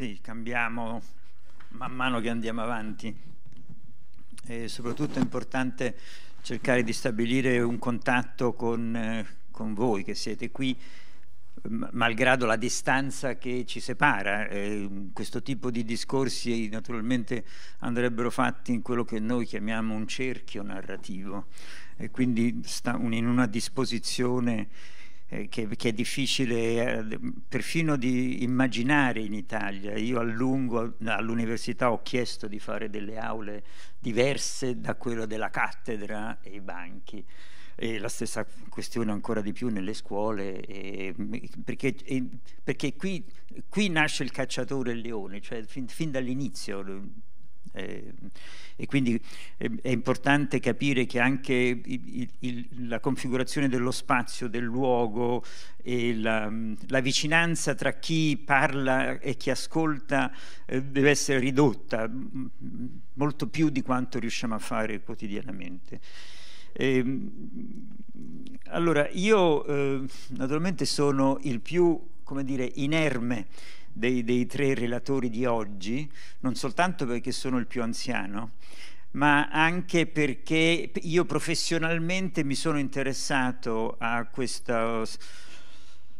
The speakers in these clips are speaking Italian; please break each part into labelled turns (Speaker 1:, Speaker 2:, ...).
Speaker 1: Sì, cambiamo man mano che andiamo avanti. E soprattutto è importante cercare di stabilire un contatto con, eh, con voi che siete qui malgrado la distanza che ci separa. Eh, questo tipo di discorsi naturalmente andrebbero fatti in quello che noi chiamiamo un cerchio narrativo e quindi sta in una disposizione eh, che, che, è difficile eh, perfino di immaginare in Italia. Io a lungo all'università ho chiesto di fare delle aule diverse da quella della cattedra e i banchi. E la stessa questione ancora di più nelle scuole, e, perché, e, perché qui, qui, nasce il cacciatore e il leone, cioè fin, fin dall'inizio eh, e quindi è, ehm, è, importante capire che anche il, il, la configurazione dello spazio, del luogo e la, la, vicinanza tra chi parla e chi ascolta eh, deve essere ridotta molto più di quanto riusciamo a fare quotidianamente. Eh, allora, io eh, naturalmente sono il più, come dire, inerme dei, dei tre relatori di oggi, non soltanto perché sono il più anziano, ma anche perché io professionalmente mi sono interessato a questo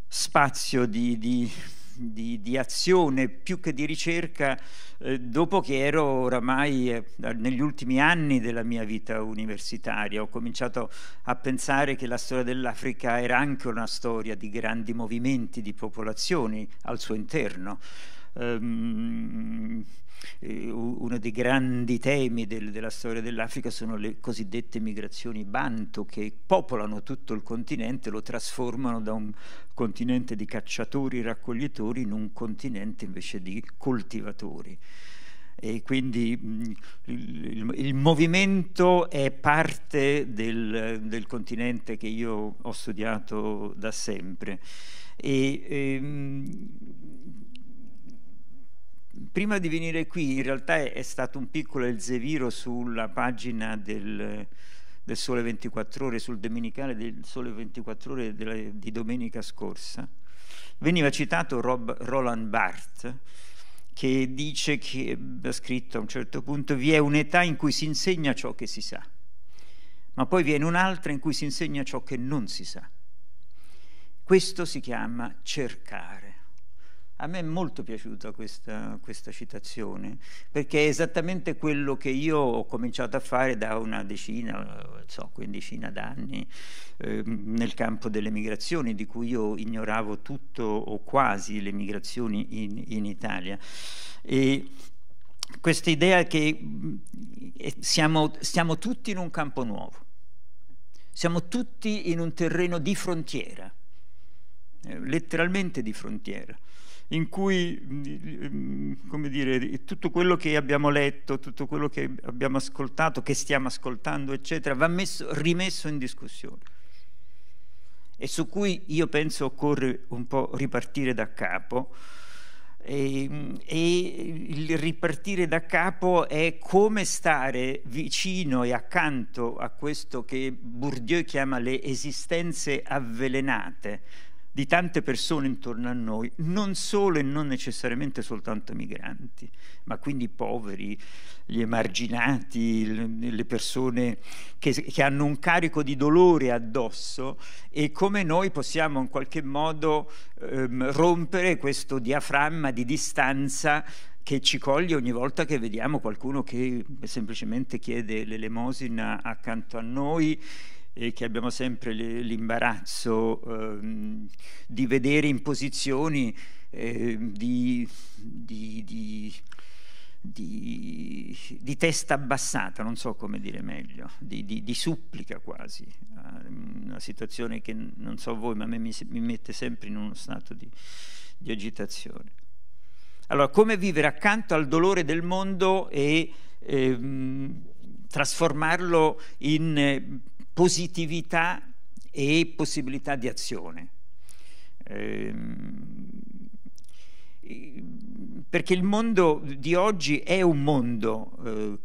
Speaker 1: spazio di, di di, di, azione più che di ricerca eh, dopo che ero oramai eh, negli ultimi anni della mia vita universitaria. Ho cominciato a pensare che la storia dell'Africa era anche una storia di grandi movimenti di popolazioni al suo interno um, uno dei grandi temi del, della storia dell'Africa sono le cosiddette migrazioni banto che popolano tutto il continente, lo trasformano da un continente di cacciatori, raccoglitori in un continente invece di coltivatori e quindi il, il, movimento è parte del, del, continente che io ho studiato da sempre. E, e, ehm, prima di venire qui in realtà è, stato un piccolo elzeviro sulla pagina del, del Sole 24 Ore, sul domenicale del Sole 24 Ore della, di domenica scorsa, veniva citato Rob, Roland Barthes che dice che, ha scritto a un certo punto, vi è un'età in cui si insegna ciò che si sa, ma poi viene un'altra in cui si insegna ciò che non si sa. Questo si chiama cercare. A me è molto piaciuta questa, questa, citazione, perché è esattamente quello che io ho cominciato a fare da una decina, non so, quindicina d'anni, eh, nel campo delle migrazioni, di cui io ignoravo tutto o quasi le migrazioni in, in Italia. E, questa idea che mm, siamo, siamo, tutti in un campo nuovo, siamo tutti in un terreno di frontiera, eh, letteralmente di frontiera in cui mm, mm, come dire, tutto quello che abbiamo letto, tutto quello che abbiamo ascoltato, che stiamo ascoltando, eccetera, va messo, rimesso in discussione e su cui io penso occorre un po' ripartire da capo. E, mm, e, il ripartire da capo è come stare vicino e accanto a questo che Bourdieu chiama le esistenze avvelenate, di tante persone intorno a noi, non solo e non necessariamente soltanto migranti, ma quindi i poveri, gli emarginati, le persone che, che hanno un carico di dolore addosso e come noi possiamo in qualche modo ehm, rompere questo diaframma di distanza che ci coglie ogni volta che vediamo qualcuno che semplicemente chiede l'elemosina accanto a noi e che abbiamo sempre l'imbarazzo ehm, di vedere in posizioni eh, di, di, di di, di, testa abbassata, non so come dire meglio, di, di, di, supplica quasi, ehm, una situazione che non so voi, ma a me mi, mi mette sempre in uno stato di, agitazione. Allora, come vivere accanto al dolore del mondo e ehm, trasformarlo in... Eh, positività e possibilità di azione. Ehm, perché il mondo di oggi è un mondo eh,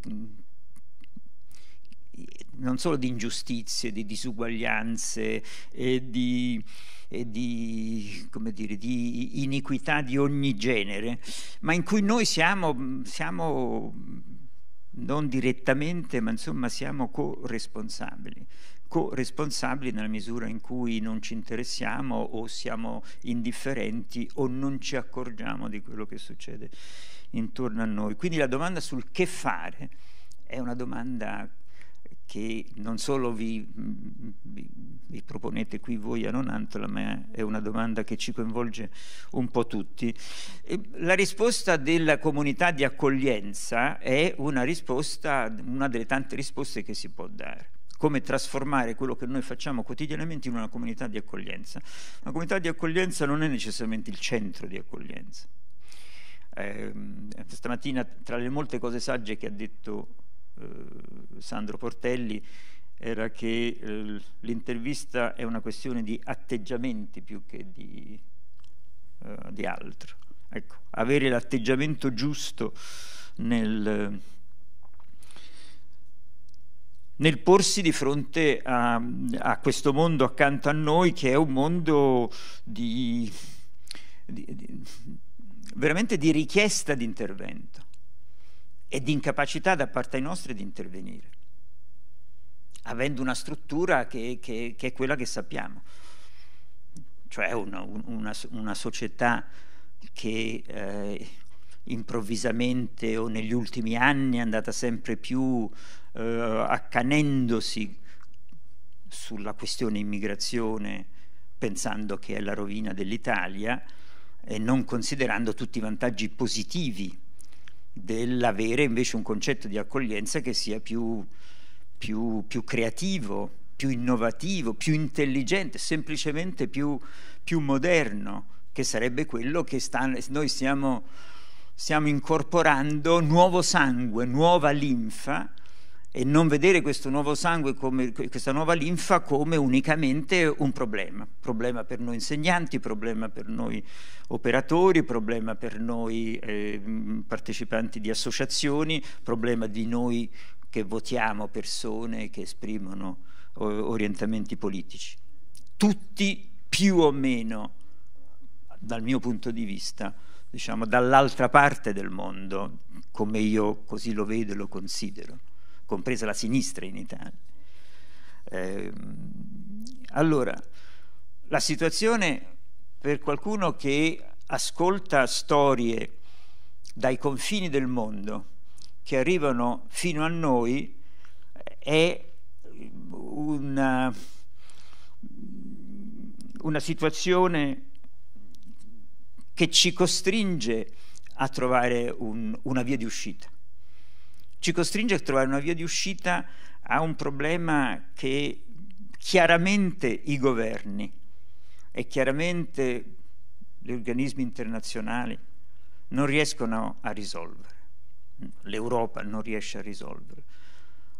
Speaker 1: non solo di ingiustizie, di disuguaglianze, e di, e di, dire, di iniquità di ogni genere, ma in cui noi siamo, siamo non direttamente, ma insomma siamo corresponsabili corresponsabili nella misura in cui non ci interessiamo o siamo indifferenti o non ci accorgiamo di quello che succede intorno a noi. Quindi la domanda sul che fare è una domanda che non solo vi, vi, vi proponete qui voi a Nonantola, ma è una domanda che ci coinvolge un po' tutti. La risposta della comunità di accoglienza è una risposta, una delle tante risposte che si può dare come trasformare quello che noi facciamo quotidianamente in una comunità di accoglienza. Una comunità di accoglienza non è necessariamente il centro di accoglienza. Eh, stamattina, tra le molte cose sagge che ha detto eh, Sandro Portelli era che eh, l'intervista è una questione di atteggiamenti più che di, eh, di altro. Ecco, avere l'atteggiamento giusto nel, nel, porsi di fronte a, a, questo mondo accanto a noi che è un mondo di, di, veramente di richiesta di intervento e di incapacità da parte nostra di intervenire, avendo una struttura che, che, che è quella che sappiamo, cioè una, una, una società che eh, improvvisamente o negli ultimi anni è andata sempre più eh, accanendosi sulla questione immigrazione, pensando che è la rovina dell'Italia e non considerando tutti i vantaggi positivi dell'avere invece un concetto di accoglienza che sia più, più, più creativo, più innovativo, più intelligente, semplicemente più, più moderno, che sarebbe quello che sta, noi stiamo, stiamo incorporando nuovo sangue, nuova linfa e non vedere questo nuovo sangue, come, questa nuova linfa come unicamente un problema, problema per noi insegnanti, problema per noi operatori, problema per noi eh, partecipanti di associazioni, problema di noi che votiamo persone che esprimono orientamenti politici. Tutti più o meno, dal mio punto di vista, diciamo dall'altra parte del mondo, come io così lo vedo e lo considero compresa la sinistra in Italia. Eh, allora, la situazione per qualcuno che ascolta storie dai confini del mondo che arrivano fino a noi è una, una situazione che ci costringe a trovare un, una via di uscita ci costringe a trovare una via di uscita a un problema che chiaramente i governi e chiaramente gli organismi internazionali non riescono a risolvere, l'Europa non riesce a risolvere.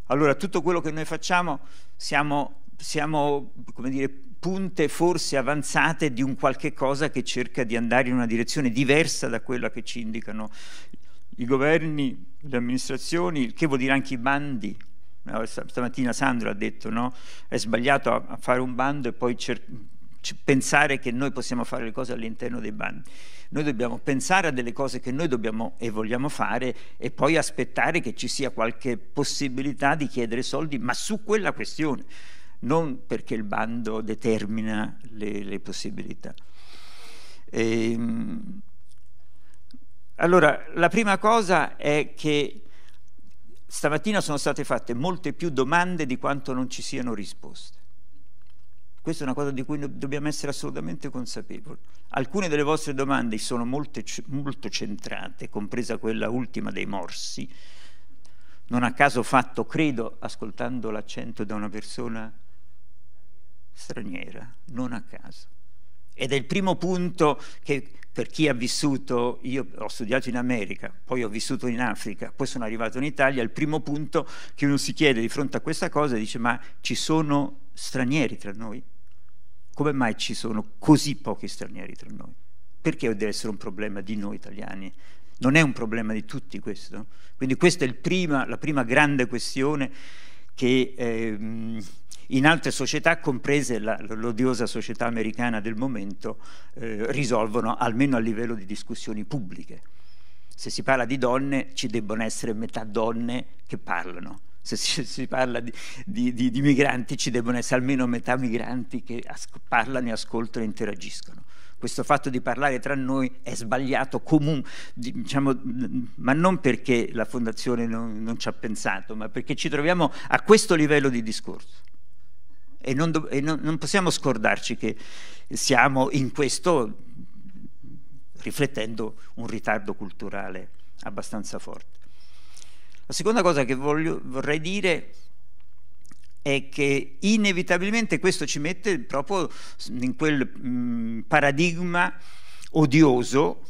Speaker 1: Allora tutto quello che noi facciamo siamo, siamo come dire, punte forse avanzate di un qualche cosa che cerca di andare in una direzione diversa da quella che ci indicano i governi, le amministrazioni, che vuol dire anche i bandi. Stamattina Sandro ha detto no? è sbagliato a fare un bando e poi pensare che noi possiamo fare le cose all'interno dei bandi. Noi dobbiamo pensare a delle cose che noi dobbiamo e vogliamo fare e poi aspettare che ci sia qualche possibilità di chiedere soldi, ma su quella questione, non perché il bando determina le, le possibilità. Ehm, allora, la prima cosa è che stamattina sono state fatte molte più domande di quanto non ci siano risposte. Questa è una cosa di cui dobbiamo essere assolutamente consapevoli. Alcune delle vostre domande sono molte, molto centrate, compresa quella ultima dei morsi, non a caso fatto, credo, ascoltando l'accento da una persona straniera, non a caso. Ed è il primo punto che per chi ha vissuto, io ho studiato in America, poi ho vissuto in Africa, poi sono arrivato in Italia, il primo punto che uno si chiede di fronte a questa cosa dice ma ci sono stranieri tra noi? Come mai ci sono così pochi stranieri tra noi? Perché deve essere un problema di noi italiani? Non è un problema di tutti questo? Quindi questa è prima, la prima grande questione che... Eh, in altre società, comprese l'odiosa società americana del momento, eh, risolvono almeno a livello di discussioni pubbliche. Se si parla di donne ci debbono essere metà donne che parlano, se si, si parla di, di, di, di, migranti ci debbono essere almeno metà migranti che parlano, ascoltano e interagiscono. Questo fatto di parlare tra noi è sbagliato comunque, diciamo, ma non perché la Fondazione non, non ci ha pensato, ma perché ci troviamo a questo livello di discorso e, non, do- e non, non possiamo scordarci che siamo in questo, riflettendo, un ritardo culturale abbastanza forte. La seconda cosa che voglio, vorrei dire è che inevitabilmente questo ci mette proprio in quel mh, mm, paradigma odioso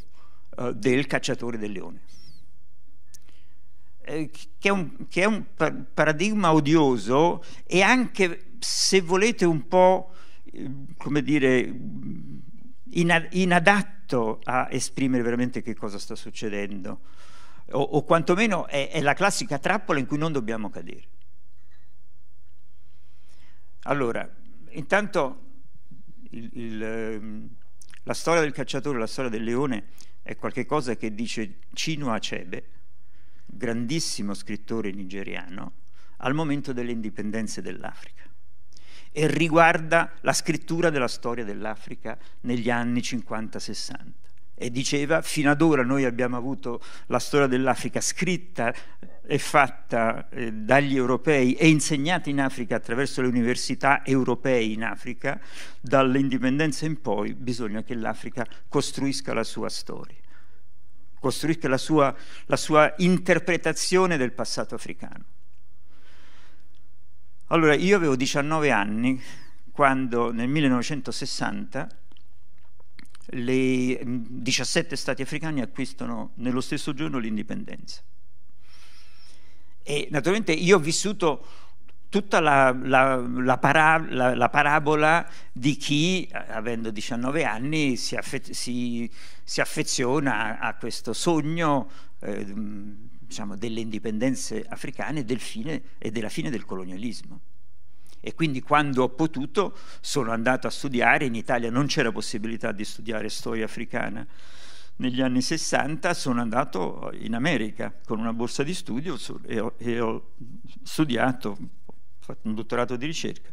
Speaker 1: uh, del cacciatore del leone, eh, che, è un, che è un par- paradigma odioso e anche se volete un po', come dire, inadatto a esprimere veramente che cosa sta succedendo, o, o quantomeno è, è la classica trappola in cui non dobbiamo cadere. Allora, intanto il, il, ehm, la storia del cacciatore, la storia del leone, è qualcosa che dice Chinua Acebe, grandissimo scrittore nigeriano, al momento delle indipendenze dell'Africa e riguarda la scrittura della storia dell'Africa negli anni 50-60. E diceva, fino ad ora noi abbiamo avuto la storia dell'Africa scritta e fatta eh, dagli europei e insegnata in Africa attraverso le università europee in Africa, dall'indipendenza in poi bisogna che l'Africa costruisca la sua storia, costruisca la sua, la sua interpretazione del passato africano. Allora, io avevo 19 anni quando nel 1960 le 17 stati africani acquistano nello stesso giorno l'indipendenza. E naturalmente io ho vissuto tutta la, la, la, para, la, parabola di chi, avendo 19 anni, si, affe si, si affeziona a questo sogno eh, diciamo, delle indipendenze africane del fine, e della fine del colonialismo. E quindi quando ho potuto sono andato a studiare, in Italia non c'era possibilità di studiare storia africana, negli anni 60 sono andato in America con una borsa di studio e ho, e ho studiato, ho fatto un dottorato di ricerca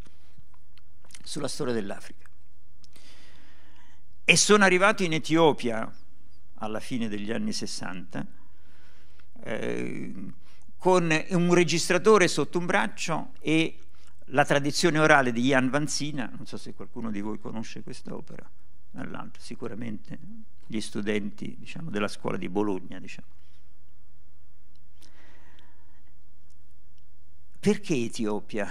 Speaker 1: sulla storia dell'Africa. E sono arrivato in Etiopia alla fine degli anni 60 eh, con un registratore sotto un braccio e la tradizione orale di Jan Vanzina, non so se qualcuno di voi conosce quest'opera, dall'altro sicuramente gli studenti diciamo, della scuola di Bologna. Diciamo. Perché Etiopia?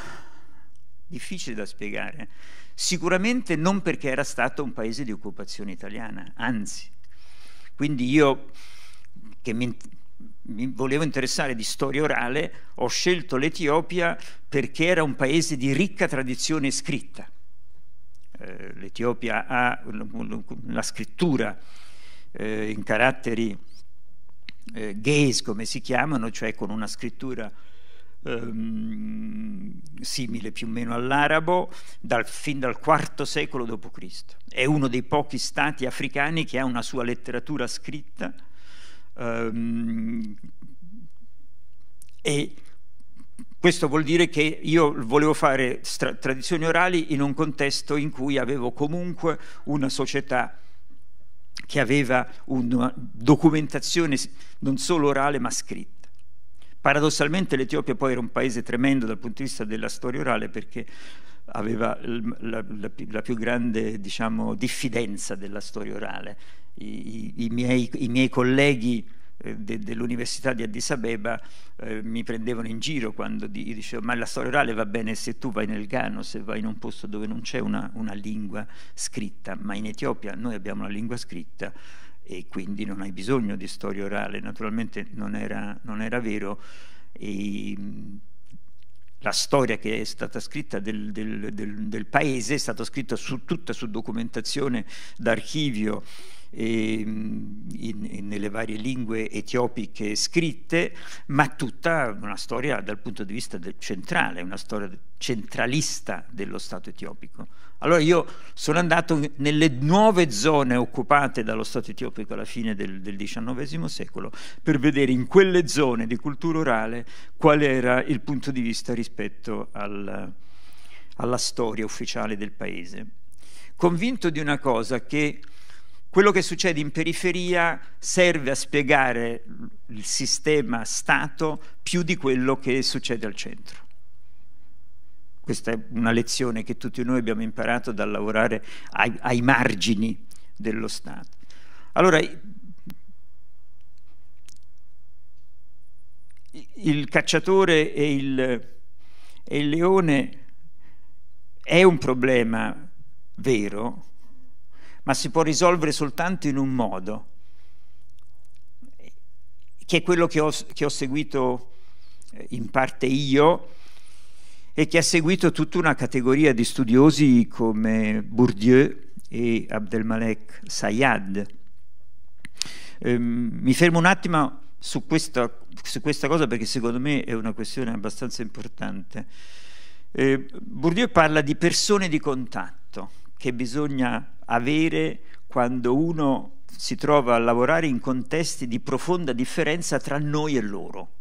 Speaker 1: Difficile da spiegare. Sicuramente non perché era stato un paese di occupazione italiana, anzi. Quindi io che mi mi volevo interessare di storia orale, ho scelto l'Etiopia perché era un paese di ricca tradizione scritta. Eh, L'Etiopia ha una scrittura eh, in caratteri eh, gays, come si chiamano, cioè con una scrittura ehm, simile più o meno all'arabo, dal, fin dal IV secolo d.C. È uno dei pochi stati africani che ha una sua letteratura scritta Ehm, e questo vuol dire che io volevo fare tradizioni orali in un contesto in cui avevo comunque una società che aveva una documentazione non solo orale ma scritta. Paradossalmente l'Etiopia poi era un paese tremendo dal punto di vista della storia orale perché aveva la, la, la più grande diciamo, diffidenza della storia orale i, i, miei, i miei colleghi eh, de, dell'università di Addis Abeba eh, mi prendevano in giro quando di, dicevo ma la storia orale va bene se tu vai nel Ghana, se vai in un posto dove non c'è una, una lingua scritta, ma in Etiopia noi abbiamo la lingua scritta e quindi non hai bisogno di storia orale, naturalmente non era, non era vero. E, la storia che è stata scritta del, del, del, del paese è stata scritta su, tutta su documentazione d'archivio eh, in, in, nelle varie lingue etiopiche scritte, ma tutta una storia dal punto di vista del, centrale, una storia centralista dello Stato etiopico. Allora io sono andato nelle nuove zone occupate dallo Stato etiopico alla fine del, del XIX secolo per vedere in quelle zone di cultura orale qual era il punto di vista rispetto al, alla storia ufficiale del paese. Convinto di una cosa che quello che succede in periferia serve a spiegare il sistema Stato più di quello che succede al centro. Questa è una lezione che tutti noi abbiamo imparato dal lavorare ai, ai margini dello Stato. Allora, il cacciatore e il, e il leone è un problema vero, ma si può risolvere soltanto in un modo, che è quello che ho, che ho seguito eh, in parte io e che ha seguito tutta una categoria di studiosi come Bourdieu e Abdelmalek Sayyad. Ehm, mi fermo un attimo su questa, su questa, cosa perché secondo me è una questione abbastanza importante. Eh, Bourdieu parla di persone di contatto che bisogna avere quando uno si trova a lavorare in contesti di profonda differenza tra noi e loro.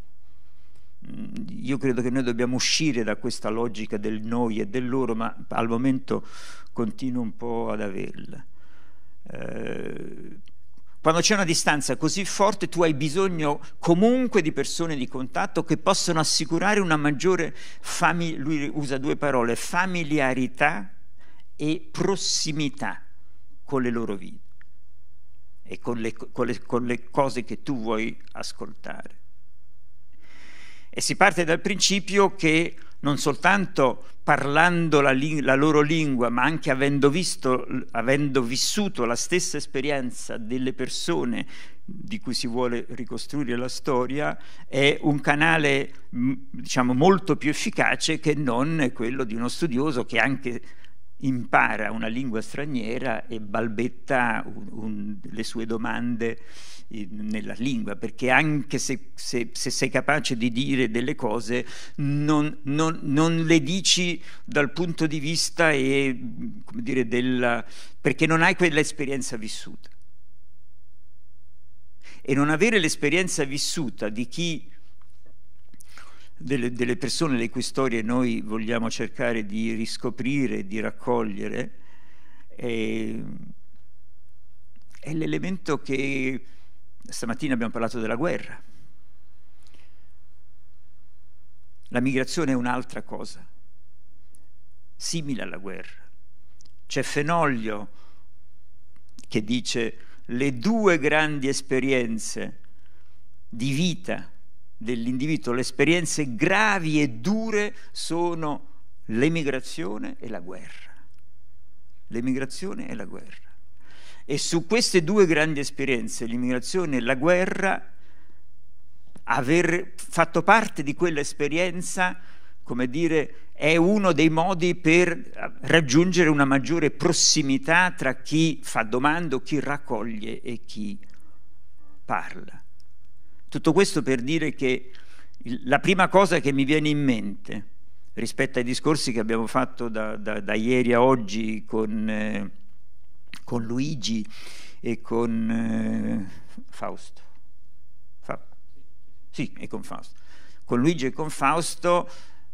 Speaker 1: Mm, io credo che noi dobbiamo uscire da questa logica del noi e del loro, ma al momento continuo un po' ad averla. Eh, quando c'è una distanza così forte tu hai bisogno comunque di persone di contatto che possono assicurare una maggiore, fami- lui usa due parole, familiarità e prossimità con le loro vite e con le, con le, con le cose che tu vuoi ascoltare. E si parte dal principio che non soltanto parlando la, la, loro lingua, ma anche avendo, visto, avendo vissuto la stessa esperienza delle persone di cui si vuole ricostruire la storia, è un canale diciamo, molto più efficace che non quello di uno studioso che anche impara una lingua straniera e balbetta un, un, le sue domande nella lingua, perché anche se, se, se, sei capace di dire delle cose, non, non, non le dici dal punto di vista e, dire, della, perché non hai quell'esperienza vissuta. E non avere l'esperienza vissuta di chi delle, delle persone le cui storie noi vogliamo cercare di riscoprire, di raccogliere, è, è l'elemento che stamattina abbiamo parlato della guerra. La migrazione è un'altra cosa, simile alla guerra. C'è Fenoglio che dice le due grandi esperienze di vita dell'individuo, le esperienze gravi e dure sono l'emigrazione e la guerra. L'emigrazione e la guerra. E su queste due grandi esperienze, l'immigrazione e la guerra, aver fatto parte di quell'esperienza, come dire, è uno dei modi per raggiungere una maggiore prossimità tra chi fa domanda, chi raccoglie e chi parla. Tutto questo per dire che la prima cosa che mi viene in mente rispetto ai discorsi che abbiamo fatto da, da, da ieri a oggi con, eh, con Luigi e con eh, Fausto. Fa- sì, e con Fausto. Con Luigi e con Fausto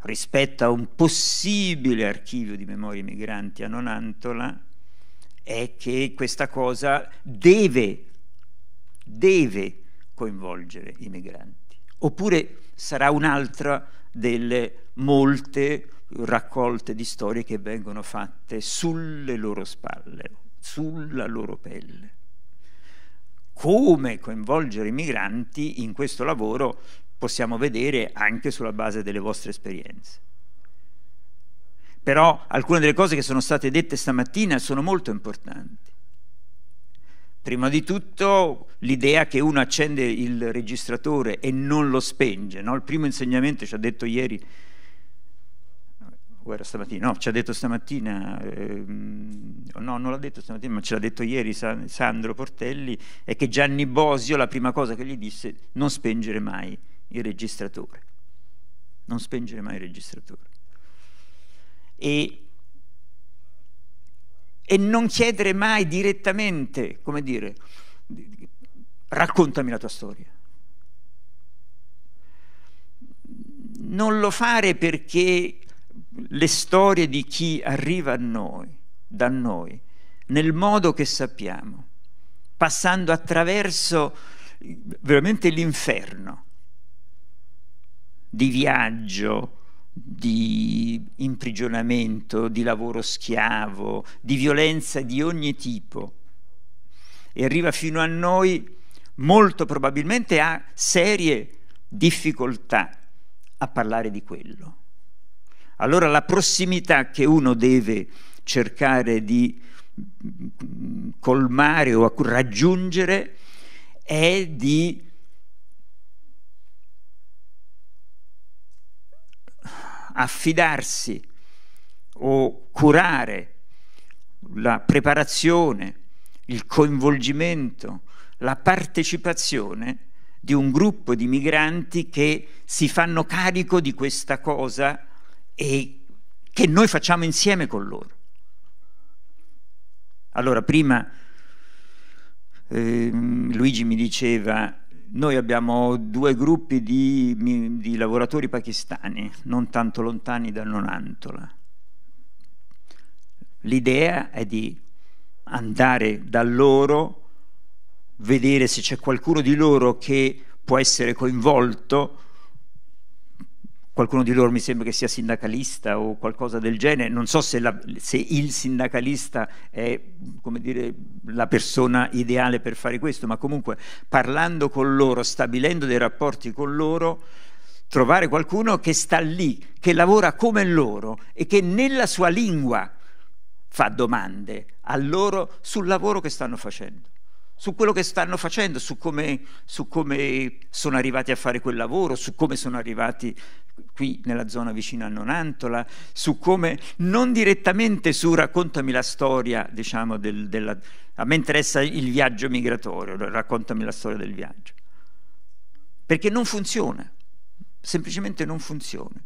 Speaker 1: rispetto a un possibile archivio di memorie migranti a Nonantola è che questa cosa deve, deve coinvolgere i migranti. Oppure sarà un'altra delle molte raccolte di storie che vengono fatte sulle loro spalle, sulla loro pelle. Come coinvolgere i migranti in questo lavoro possiamo vedere anche sulla base delle vostre esperienze. Però alcune delle cose che sono state dette stamattina sono molto importanti. Prima di tutto l'idea che uno accende il registratore e non lo spenge. No? Il primo insegnamento ci ha detto ieri, o era stamattina, no, ci ha detto stamattina, ehm, no, non l'ha detto stamattina, ma ce l'ha detto ieri San, Sandro Portelli, è che Gianni Bosio la prima cosa che gli disse non spengere mai il registratore. Non spengere mai il registratore. E e non chiedere mai direttamente, come dire, raccontami la tua storia. Non lo fare perché le storie di chi arriva a noi, da noi, nel modo che sappiamo, passando attraverso veramente l'inferno di viaggio, di imprigionamento, di lavoro schiavo, di violenza di ogni tipo e arriva fino a noi molto probabilmente ha serie difficoltà a parlare di quello. Allora la prossimità che uno deve cercare di mm, colmare o raggiungere è di affidarsi o curare la preparazione, il coinvolgimento, la partecipazione di un gruppo di migranti che si fanno carico di questa cosa e che noi facciamo insieme con loro. Allora, prima eh, Luigi mi diceva noi abbiamo due gruppi di, di lavoratori pakistani, non tanto lontani da Nonantola. L'idea è di andare da loro, vedere se c'è qualcuno di loro che può essere coinvolto qualcuno di loro mi sembra che sia sindacalista o qualcosa del genere, non so se, la, se il sindacalista è dire, la persona ideale per fare questo, ma comunque parlando con loro, stabilendo dei rapporti con loro, trovare qualcuno che sta lì, che lavora come loro e che nella sua lingua fa domande a loro sul lavoro che stanno facendo su quello che stanno facendo, su come, su come, sono arrivati a fare quel lavoro, su come sono arrivati qui nella zona vicino a Nonantola, su come non direttamente su raccontami la storia, diciamo, del, della, a me interessa il viaggio migratorio, raccontami la storia del viaggio, perché non funziona, semplicemente non funziona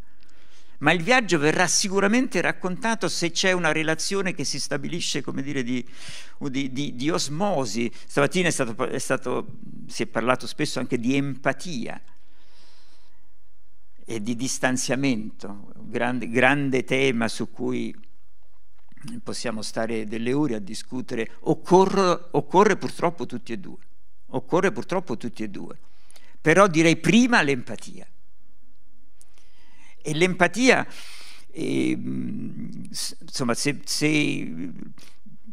Speaker 1: ma il viaggio verrà sicuramente raccontato se c'è una relazione che si stabilisce, come dire, di, di, di, di osmosi. Stamattina è stato, è stato, si è parlato spesso anche di empatia e di distanziamento, un grande, grande tema su cui possiamo stare delle ore a discutere. Occorre, occorre purtroppo tutti e due, occorre purtroppo tutti e due, però direi prima l'empatia. E l'empatia, e, insomma, se, se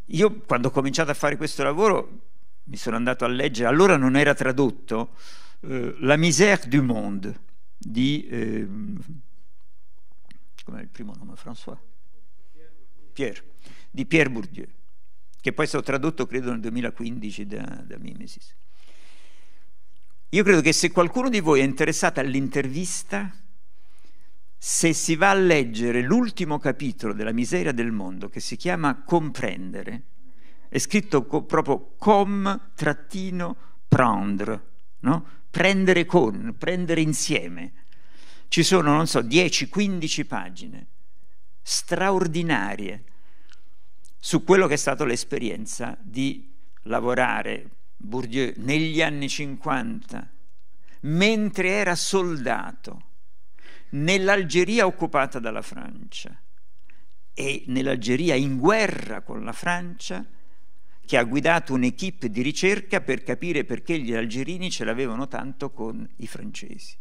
Speaker 1: io quando ho cominciato a fare questo lavoro mi sono andato a leggere, allora non era tradotto, eh, La misère du monde di... Eh, come il primo nome? François? Pierre, di Pierre Bourdieu, che poi è stato tradotto credo nel 2015 da, da Mimesis. Io credo che se qualcuno di voi è interessato all'intervista se si va a leggere l'ultimo capitolo della miseria del mondo, che si chiama Comprendere, è scritto co- proprio com-prendre, no? prendere con, prendere insieme. Ci sono, non so, 10-15 pagine straordinarie su quello che è stata l'esperienza di lavorare Bourdieu negli anni 50, mentre era soldato nell'Algeria occupata dalla Francia e nell'Algeria in guerra con la Francia, che ha guidato un'equipe di ricerca per capire perché gli algerini ce l'avevano tanto con i francesi.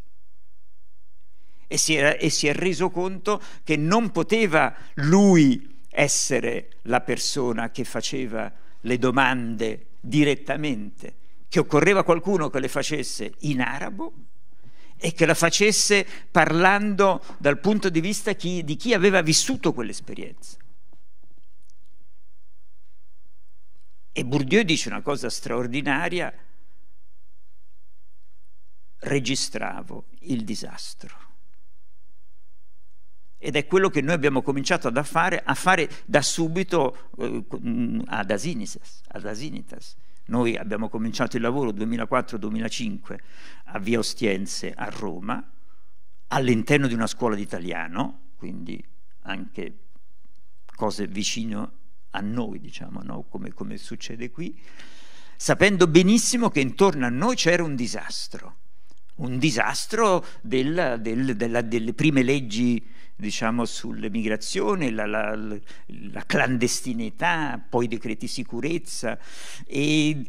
Speaker 1: E si, era, e si è reso conto che non poteva lui essere la persona che faceva le domande direttamente, che occorreva qualcuno che le facesse in arabo e che la facesse parlando dal punto di vista chi, di chi aveva vissuto quell'esperienza. E Bourdieu dice una cosa straordinaria, registravo il disastro. Ed è quello che noi abbiamo cominciato ad affare, a fare da subito eh, mm, ad, Asinitas, ad Asinitas. Noi abbiamo cominciato il lavoro 2004-2005 a Via Ostiense a Roma, all'interno di una scuola d'italiano, quindi anche cose vicine a noi, diciamo, no? come, come succede qui, sapendo benissimo che intorno a noi c'era un disastro, un disastro del, del, della, delle prime leggi diciamo, sull'emigrazione, la, la, la, clandestinità, poi i decreti sicurezza e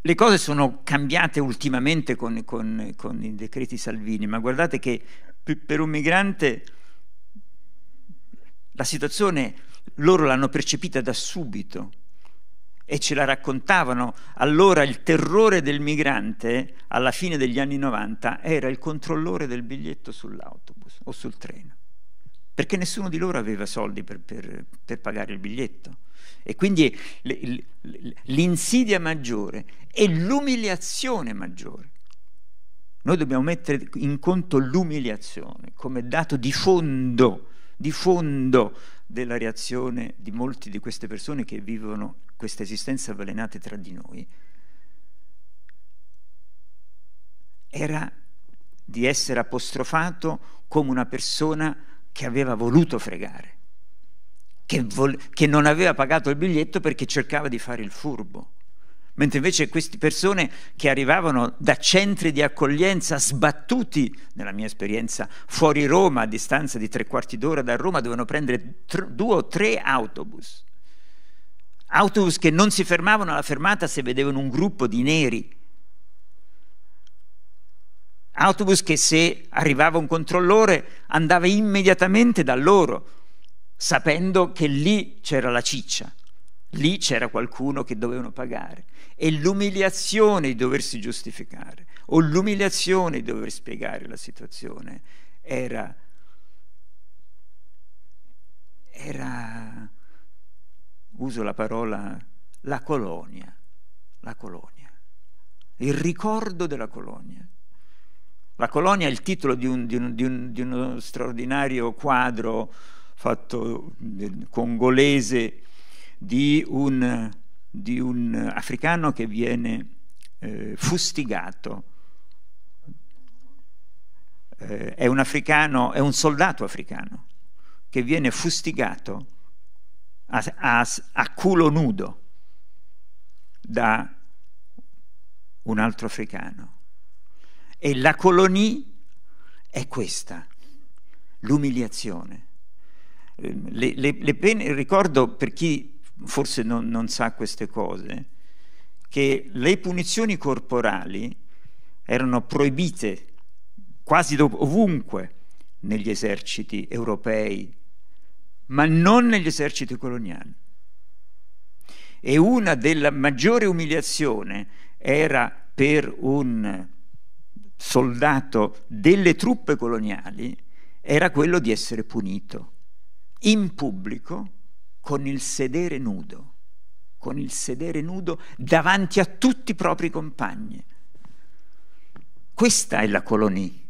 Speaker 1: le cose sono cambiate ultimamente con, con, con i decreti Salvini, ma guardate che per un migrante la situazione loro l'hanno percepita da subito e ce la raccontavano. Allora il terrore del migrante, alla fine degli anni 90, era il controllore del biglietto sull'autobus o sul treno, perché nessuno di loro aveva soldi per, per, per pagare il biglietto. E quindi l'insidia maggiore e l'umiliazione maggiore. Noi dobbiamo mettere in conto l'umiliazione come dato di fondo, di fondo della reazione di molte di queste persone che vivono questa esistenza avvelenata tra di noi era di essere apostrofato come una persona che aveva voluto fregare, che, vol- che non aveva pagato il biglietto perché cercava di fare il furbo mentre invece queste persone che arrivavano da centri di accoglienza sbattuti, nella mia esperienza, fuori Roma, a distanza di tre quarti d'ora da Roma, dovevano prendere tr- due o tre autobus. Autobus che non si fermavano alla fermata se vedevano un gruppo di neri. Autobus che se arrivava un controllore andava immediatamente da loro, sapendo che lì c'era la ciccia, lì c'era qualcuno che dovevano pagare e l'umiliazione di doversi giustificare o l'umiliazione di dover spiegare la situazione era, era uso la parola la colonia, la colonia, il ricordo della colonia. La colonia è il titolo di, un, di, un, di, un, di uno straordinario quadro fatto eh, congolese di un di un africano che viene eh, fustigato. Eh, è un africano, è un soldato africano che viene fustigato a, a, a culo nudo da un altro africano. E la colonia è questa, l'umiliazione. Eh, le, le, le pene, ricordo per chi forse non, non sa queste cose, che le punizioni corporali erano proibite quasi ovunque negli eserciti europei, ma non negli eserciti coloniali. E una della maggiore umiliazione era per un soldato delle truppe coloniali, era quello di essere punito in pubblico con il sedere nudo, con il sedere nudo davanti a tutti i propri compagni. Questa è la colonia,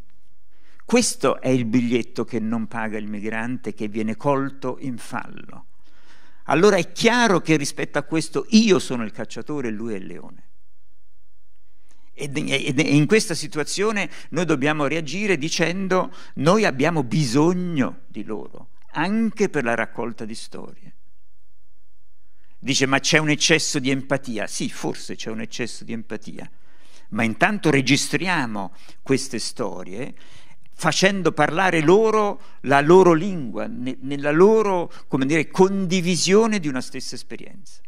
Speaker 1: Questo è il biglietto che non paga il migrante che viene colto in fallo. Allora è chiaro che rispetto a questo io sono il cacciatore e lui è il leone. E in questa situazione noi dobbiamo reagire dicendo noi abbiamo bisogno di loro, anche per la raccolta di storie. Dice, ma c'è un eccesso di empatia. Sì, forse c'è un eccesso di empatia, ma intanto registriamo queste storie facendo parlare loro la loro lingua, ne, nella loro, come dire, condivisione di una stessa esperienza.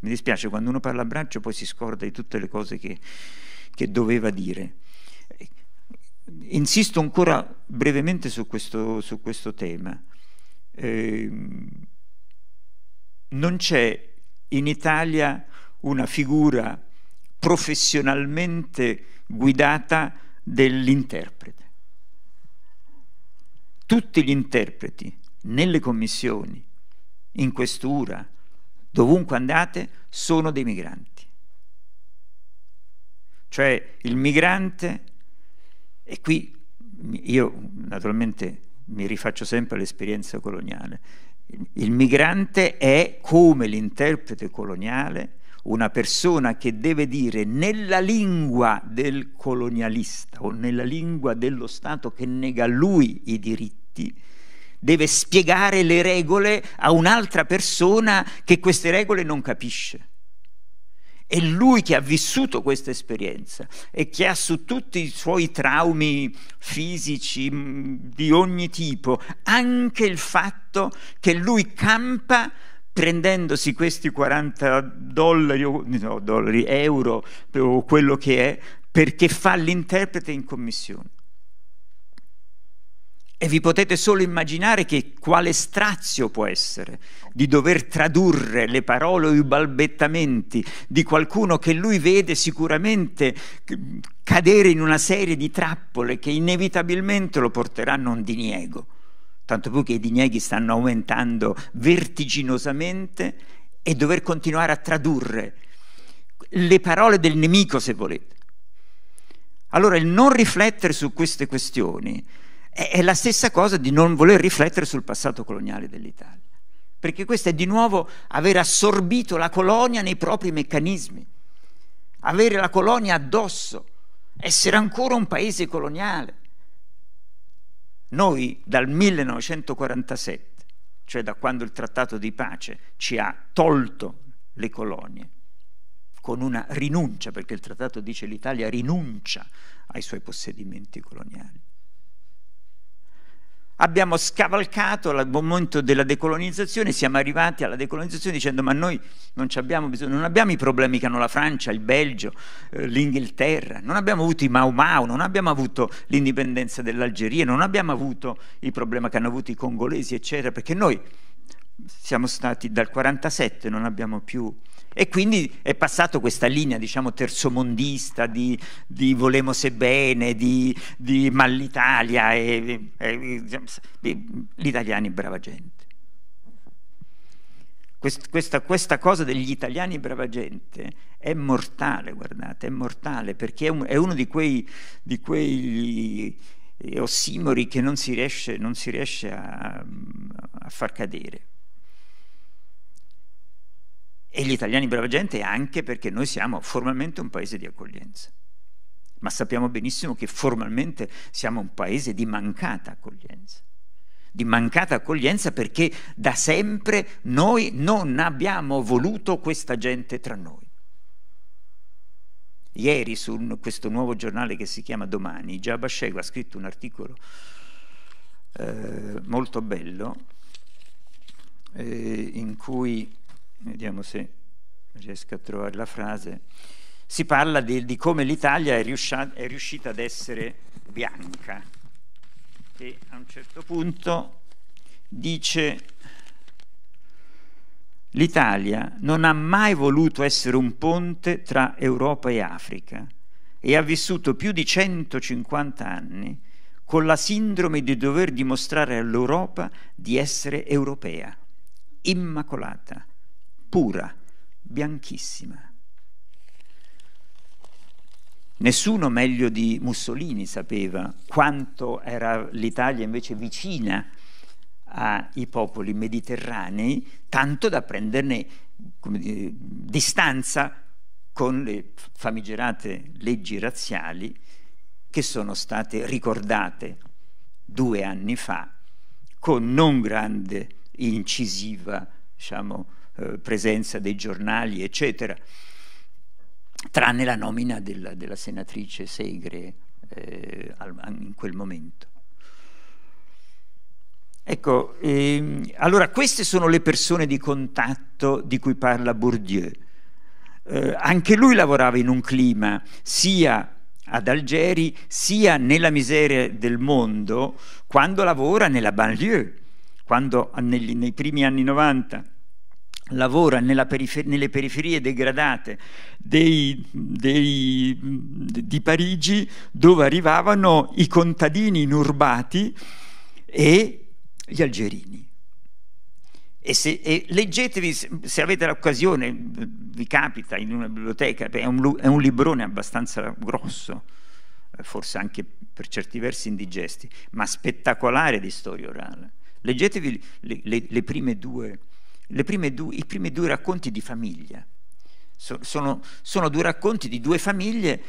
Speaker 1: Mi dispiace, quando uno parla a braccio poi si scorda di tutte le cose che, che doveva dire. Insisto ancora brevemente su questo, su questo tema. Ehm, non c'è in Italia una figura professionalmente guidata dell'interprete. Tutti gli interpreti nelle commissioni, in questura, dovunque andate, sono dei migranti. Cioè il migrante, e qui io naturalmente mi rifaccio sempre all'esperienza coloniale, il migrante è come l'interprete coloniale una persona che deve dire nella lingua del colonialista o nella lingua dello Stato che nega a lui i diritti, deve spiegare le regole a un'altra persona che queste regole non capisce. È lui che ha vissuto questa esperienza e che ha su tutti i suoi traumi fisici mm, di ogni tipo, anche il fatto che lui campa prendendosi questi 40 dollari, no, dollari euro o quello che è, perché fa l'interprete in commissione. E vi potete solo immaginare che quale strazio può essere di dover tradurre le parole o i balbettamenti di qualcuno che lui vede sicuramente cadere in una serie di trappole che inevitabilmente lo porteranno a un diniego. Tanto più che i dinieghi stanno aumentando vertiginosamente e dover continuare a tradurre le parole del nemico, se volete. Allora il non riflettere su queste questioni è la stessa cosa di non voler riflettere sul passato coloniale dell'Italia, perché questo è di nuovo aver assorbito la colonia nei propri meccanismi, avere la colonia addosso, essere ancora un paese coloniale. Noi dal 1947, cioè da quando il trattato di pace ci ha tolto le colonie, con una rinuncia, perché il trattato dice l'Italia rinuncia ai suoi possedimenti coloniali abbiamo scavalcato il momento della decolonizzazione, siamo arrivati alla decolonizzazione dicendo ma noi non abbiamo, bisogno, non abbiamo i problemi che hanno la Francia, il Belgio, eh, l'Inghilterra, non abbiamo avuto i Mau Mau, non abbiamo avuto l'indipendenza dell'Algeria, non abbiamo avuto il problema che hanno avuto i congolesi, eccetera, perché noi siamo stati dal 1947, non abbiamo più e quindi è passato questa linea, diciamo, terzomondista di, di volemose bene, di, di mall'Italia. E, e, e, gli italiani brava gente. Questa, questa, cosa degli italiani brava gente è mortale, guardate, è mortale, perché è, un, è uno di quei, di quei ossimori che non si riesce, non si riesce a, a far cadere e gli italiani brava gente anche perché noi siamo formalmente un paese di accoglienza, ma sappiamo benissimo che formalmente siamo un paese di mancata accoglienza, di mancata accoglienza perché da sempre noi non abbiamo voluto questa gente tra noi. Ieri su questo nuovo giornale che si chiama Domani, Giaba Scego ha scritto un articolo eh, molto bello eh, in cui vediamo se riesco a trovare la frase, si parla di, di come l'Italia è, riuscia, è riuscita ad essere bianca e a un certo punto dice l'Italia non ha mai voluto essere un ponte tra Europa e Africa e ha vissuto più di 150 anni con la sindrome di dover dimostrare all'Europa di essere europea, immacolata, pura, bianchissima. Nessuno meglio di Mussolini sapeva quanto era l'Italia invece vicina ai popoli mediterranei, tanto da prenderne dire, distanza con le famigerate leggi razziali che sono state ricordate due anni fa con non grande incisiva diciamo, eh, presenza dei giornali, eccetera, tranne la nomina della, della senatrice Segre eh, al, in quel momento. Ecco, ehm, allora queste sono le persone di contatto di cui parla Bourdieu. Eh, anche lui lavorava in un clima sia ad Algeri sia nella miseria del mondo quando lavora nella banlieue, quando negli, nei primi anni 90 lavora perifer- nelle periferie degradate dei, dei, di Parigi dove arrivavano i contadini inurbati e gli algerini. E, se, e leggetevi, se avete l'occasione, vi capita in una biblioteca, è un, è un librone abbastanza grosso, eh, forse anche per certi versi indigesti, ma spettacolare di storia orale. Leggetevi le, le, le prime due due, i primi due racconti di famiglia. So, sono, sono due racconti di due famiglie,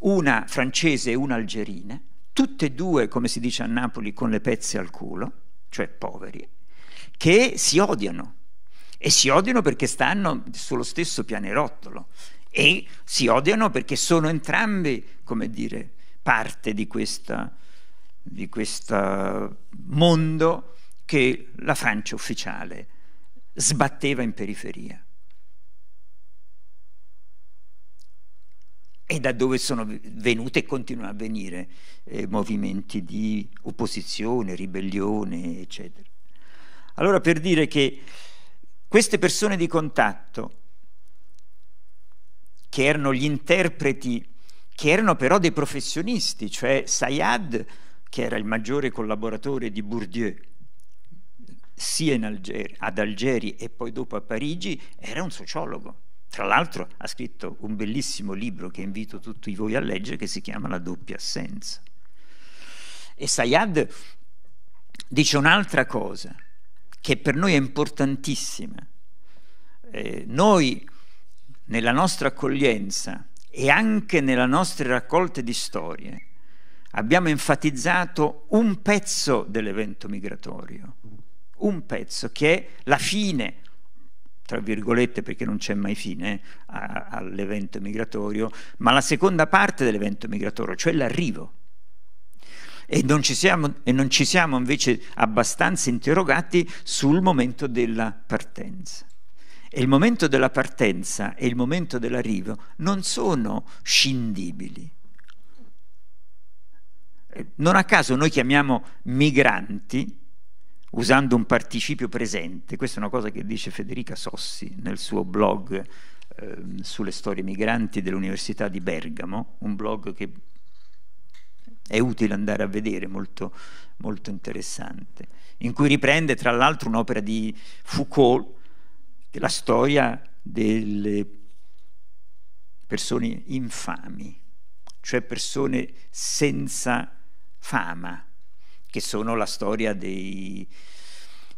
Speaker 1: una francese e una algerina, tutte e due, come si dice a Napoli, con le pezze al culo, cioè poveri, che si odiano. E si odiano perché stanno sullo stesso pianerottolo e si odiano perché sono entrambi, come dire, parte di questo mondo che la Francia ufficiale sbatteva in periferia. E da dove sono venute e continuano a venire eh, movimenti di opposizione, ribellione, eccetera. Allora per dire che queste persone di contatto, che erano gli interpreti, che erano però dei professionisti, cioè Sayad, che era il maggiore collaboratore di Bourdieu, sia Algeri, ad Algeri e poi dopo a Parigi, era un sociologo. Tra l'altro ha scritto un bellissimo libro che invito tutti voi a leggere che si chiama La doppia assenza. E Sayyad dice un'altra cosa che per noi è importantissima. Eh, noi nella nostra accoglienza e anche nelle nostre raccolte di storie abbiamo enfatizzato un pezzo dell'evento migratorio, un pezzo che è la fine, tra virgolette perché non c'è mai fine eh, a, all'evento migratorio, ma la seconda parte dell'evento migratorio, cioè l'arrivo. E non, siamo, e non ci siamo invece abbastanza interrogati sul momento della partenza. E il momento della partenza e il momento dell'arrivo non sono scindibili. Non a caso noi chiamiamo migranti usando un participio presente. Questa è una cosa che dice Federica Sossi nel suo blog eh, sulle storie migranti dell'Università di Bergamo, un blog che è utile andare a vedere, molto, molto interessante, in cui riprende tra l'altro un'opera di Foucault, la storia delle persone infami, cioè persone senza fama, che sono la storia dei,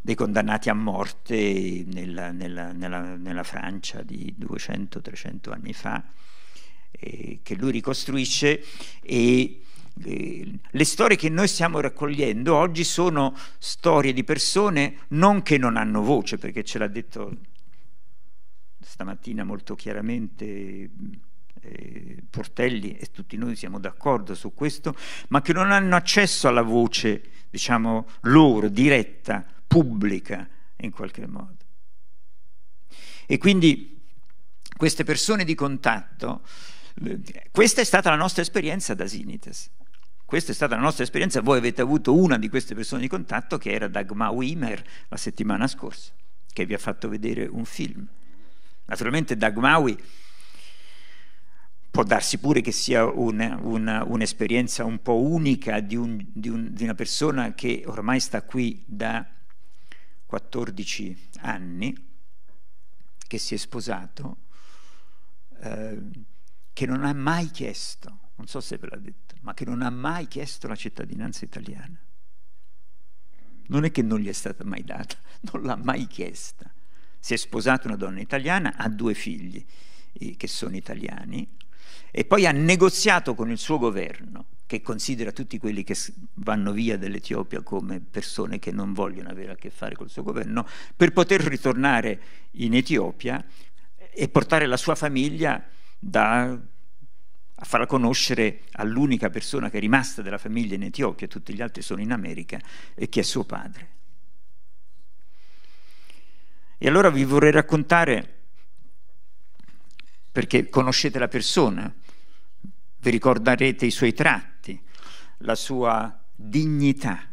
Speaker 1: dei condannati a morte nella, nella, nella, nella Francia di 200-300 anni fa, eh, che lui ricostruisce e eh, le storie che noi stiamo raccogliendo oggi sono storie di persone non che non hanno voce, perché ce l'ha detto stamattina molto chiaramente eh, Portelli e tutti noi siamo d'accordo su questo, ma che non hanno accesso alla voce, diciamo, loro, diretta, pubblica, in qualche modo. E quindi queste persone di contatto, eh, questa è stata la nostra esperienza da Sinites. Questa è stata la nostra esperienza, voi avete avuto una di queste persone di contatto che era Dagma Wimer la settimana scorsa, che vi ha fatto vedere un film. Naturalmente Dagmawi può darsi pure che sia un'esperienza un, un, un po' unica di, un, di, di, una persona che ormai sta qui da 14 anni, che si è sposato, eh, che non ha mai chiesto, non so se ve l'ha detto, ma che non ha mai chiesto la cittadinanza italiana. Non è che non gli è stata mai data, non l'ha mai chiesta. Si è sposato una donna italiana, ha due figli eh, che sono italiani, e poi ha negoziato con il suo governo, che considera tutti quelli che vanno via dall'Etiopia come persone che non vogliono avere a che fare col suo governo, per poter ritornare in Etiopia e portare la sua famiglia da, a farla conoscere all'unica persona che è rimasta della famiglia in Etiopia, tutti gli altri sono in America, e che è suo padre. E allora vi vorrei raccontare perché conoscete la persona, vi ricorderete i suoi tratti, la sua dignità.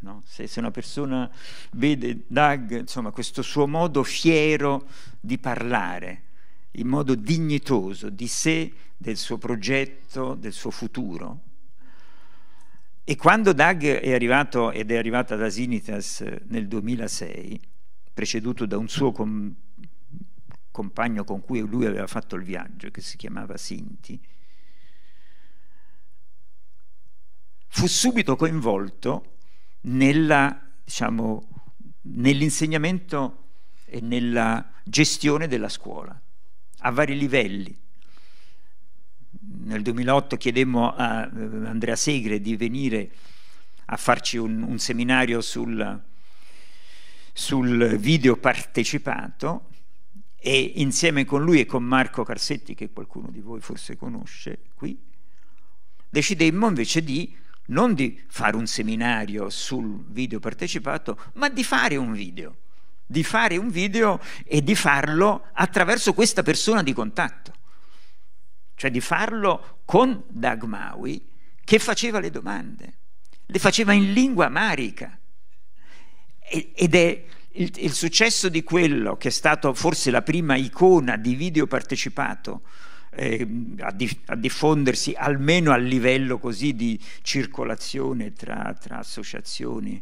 Speaker 1: No? Se, se, una persona vede Doug, insomma, questo suo modo fiero di parlare, in modo dignitoso di sé, del suo progetto, del suo futuro. E quando Doug è arrivato ed è arrivato ad Asinitas eh, nel 2006, preceduto da un suo compagno, compagno con cui lui aveva fatto il viaggio, che si chiamava Sinti, fu subito coinvolto nella, diciamo, nell'insegnamento e nella gestione della scuola, a vari livelli. Nel 2008 chiedemmo a eh, Andrea Segre di venire a farci un, un seminario sul, sul video partecipato e insieme con lui e con Marco Carsetti, che qualcuno di voi forse conosce qui, decidemmo invece di non di fare un seminario sul video partecipato, ma di fare un video, di fare un video e di farlo attraverso questa persona di contatto, cioè di farlo con Dagmawi che faceva le domande, le faceva in lingua marica ed è il, il successo di quello che è stato forse la prima icona di video partecipato eh, a, diffondersi almeno a livello così di circolazione tra, tra associazioni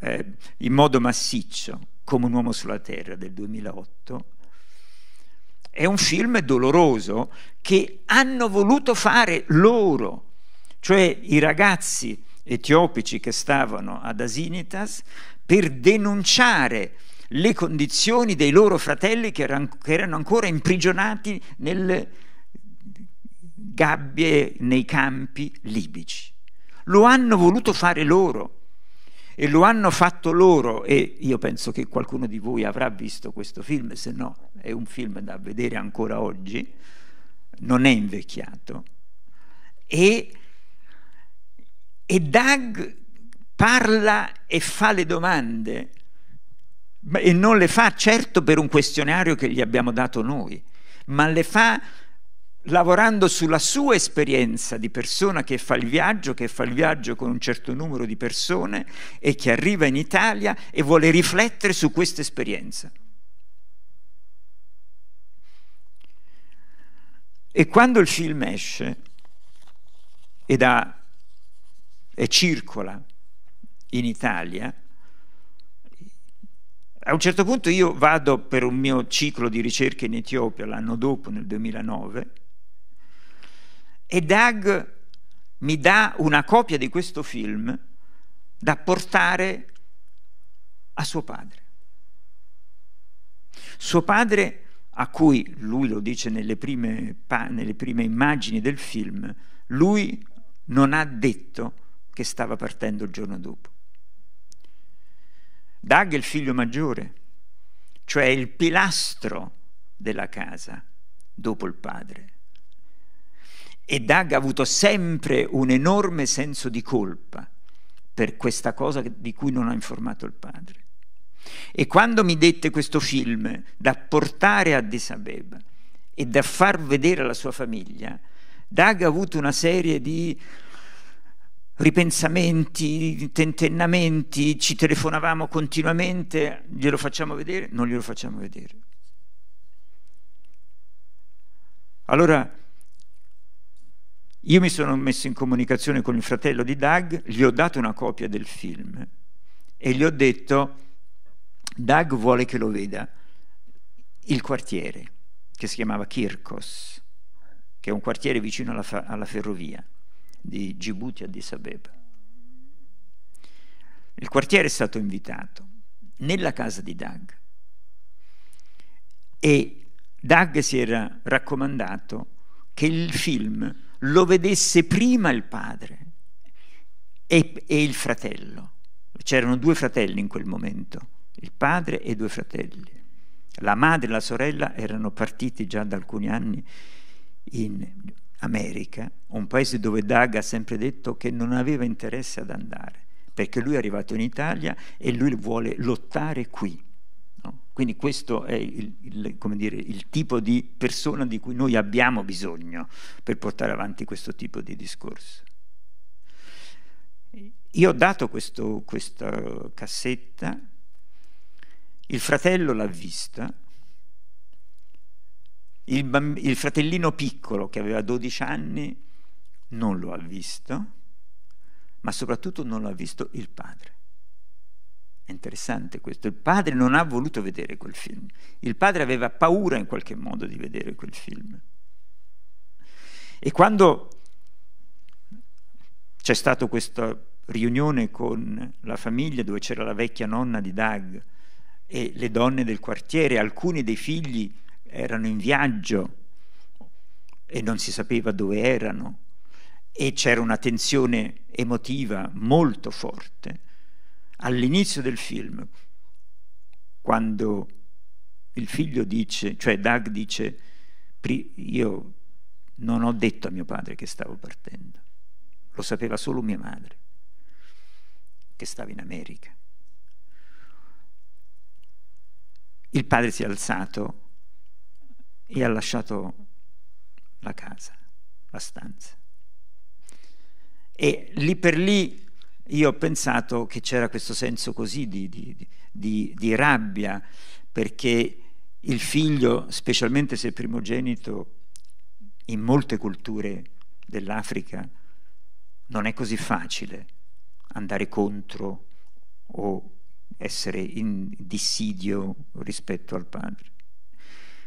Speaker 1: eh, in modo massiccio, come un uomo sulla terra del 2008, è un film doloroso che hanno voluto fare loro, cioè i ragazzi etiopici che stavano ad Asinitas per denunciare le condizioni dei loro fratelli che, erano ancora imprigionati nelle gabbie, nei campi libici. Lo hanno voluto fare loro e lo hanno fatto loro e io penso che qualcuno di voi avrà visto questo film, se no è un film da vedere ancora oggi, non è invecchiato e e Dag parla e fa le domande e non le fa certo per un questionario che gli abbiamo dato noi, ma le fa lavorando sulla sua esperienza di persona che fa il viaggio, che fa il viaggio con un certo numero di persone e che arriva in Italia e vuole riflettere su questa esperienza. E quando il film esce, ed ha e circola in Italia, a un certo punto io vado per un mio ciclo di ricerca in Etiopia l'anno dopo, nel 2009, e Dag mi dà una copia di questo film da portare a suo padre. Suo padre, a cui lui lo dice nelle prime, nelle prime immagini del film, lui non ha detto che stava partendo il giorno dopo. Dag è il figlio maggiore, cioè il pilastro della casa dopo il padre. E Dag ha avuto sempre un enorme senso di colpa per questa cosa di cui non ha informato il padre. E quando mi dette questo film da portare a Disabeba e da far vedere alla sua famiglia, Dag ha avuto una serie di ripensamenti, tentennamenti, ci telefonavamo continuamente, glielo facciamo vedere? Non glielo facciamo vedere. Allora io mi sono messo in comunicazione con il fratello di Doug, gli ho dato una copia del film e gli ho detto Doug vuole che lo veda il quartiere che si chiamava Kirkos, che è un quartiere vicino alla, alla ferrovia di Djibouti Addis Abeba. Il quartiere è stato invitato nella casa di Dag e Dag si era raccomandato che il film lo vedesse prima il padre e, e il fratello. C'erano due fratelli in quel momento, il padre e due fratelli. La madre e la sorella erano partiti già da alcuni anni in America, un paese dove Dag ha sempre detto che non aveva interesse ad andare, perché lui è arrivato in Italia e lui vuole lottare qui. No? Quindi questo è il, il, dire, il tipo di persona di cui noi abbiamo bisogno per portare avanti questo tipo di discorso. Io ho dato questo, questa cassetta, il fratello l'ha vista, il, il fratellino piccolo che aveva 12 anni non lo ha visto, ma soprattutto non lo ha visto il padre. È interessante questo. Il padre non ha voluto vedere quel film. Il padre aveva paura in qualche modo di vedere quel film. E quando c'è stata questa riunione con la famiglia dove c'era la vecchia nonna di Doug e le donne del quartiere, alcuni dei figli erano in viaggio e non si sapeva dove erano e c'era una tensione emotiva molto forte. All'inizio del film, quando il figlio dice, cioè Doug dice, io non ho detto a mio padre che stavo partendo, lo sapeva solo mia madre, che stava in America. Il padre si è alzato e ha lasciato la casa, la stanza. E lì per lì io ho pensato che c'era questo senso così di, di, di, di rabbia, perché il figlio, specialmente se primogenito, in molte culture dell'Africa non è così facile andare contro o essere in dissidio rispetto al padre.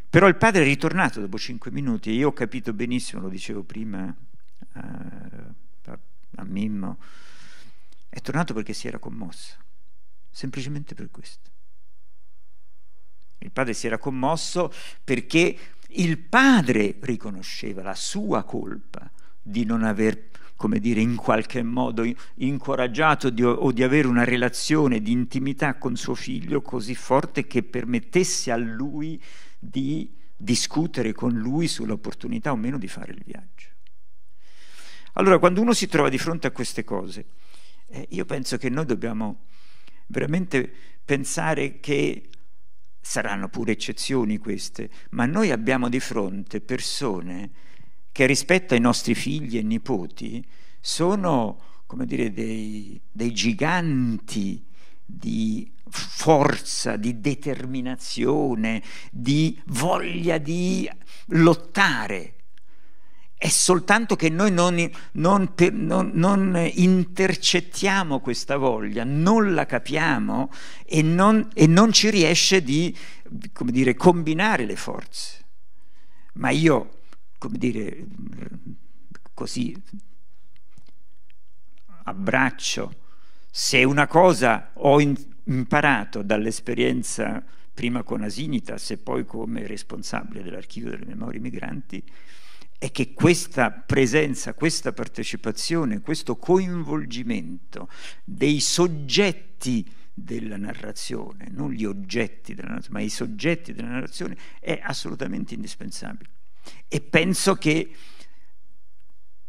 Speaker 1: Però il padre è ritornato dopo cinque minuti e io ho capito benissimo, lo dicevo prima eh, a, a Mimmo, è tornato perché si era commosso, semplicemente per questo. Il padre si era commosso perché il padre riconosceva la sua colpa di non aver come dire, in qualche modo incoraggiato di, o di avere una relazione di intimità con suo figlio così forte che permettesse a lui di discutere con lui sull'opportunità o meno di fare il viaggio. Allora, quando uno si trova di fronte a queste cose, eh, io penso che noi dobbiamo veramente pensare che saranno pure eccezioni queste, ma noi abbiamo di fronte persone che rispetto ai nostri figli e nipoti sono, come dire, dei, dei giganti di forza, di determinazione, di voglia di lottare. È soltanto che noi non, non, non, non intercettiamo questa voglia, non la capiamo e non, e non ci riesce di dire, combinare le forze. Ma io come dire, così abbraccio. Se una cosa ho in- imparato dall'esperienza prima con Asinitas e poi come responsabile dell'archivio delle memorie migranti, è che questa presenza, questa partecipazione, questo coinvolgimento dei soggetti della narrazione, non gli oggetti della narrazione, ma i soggetti della narrazione, è assolutamente indispensabile e penso che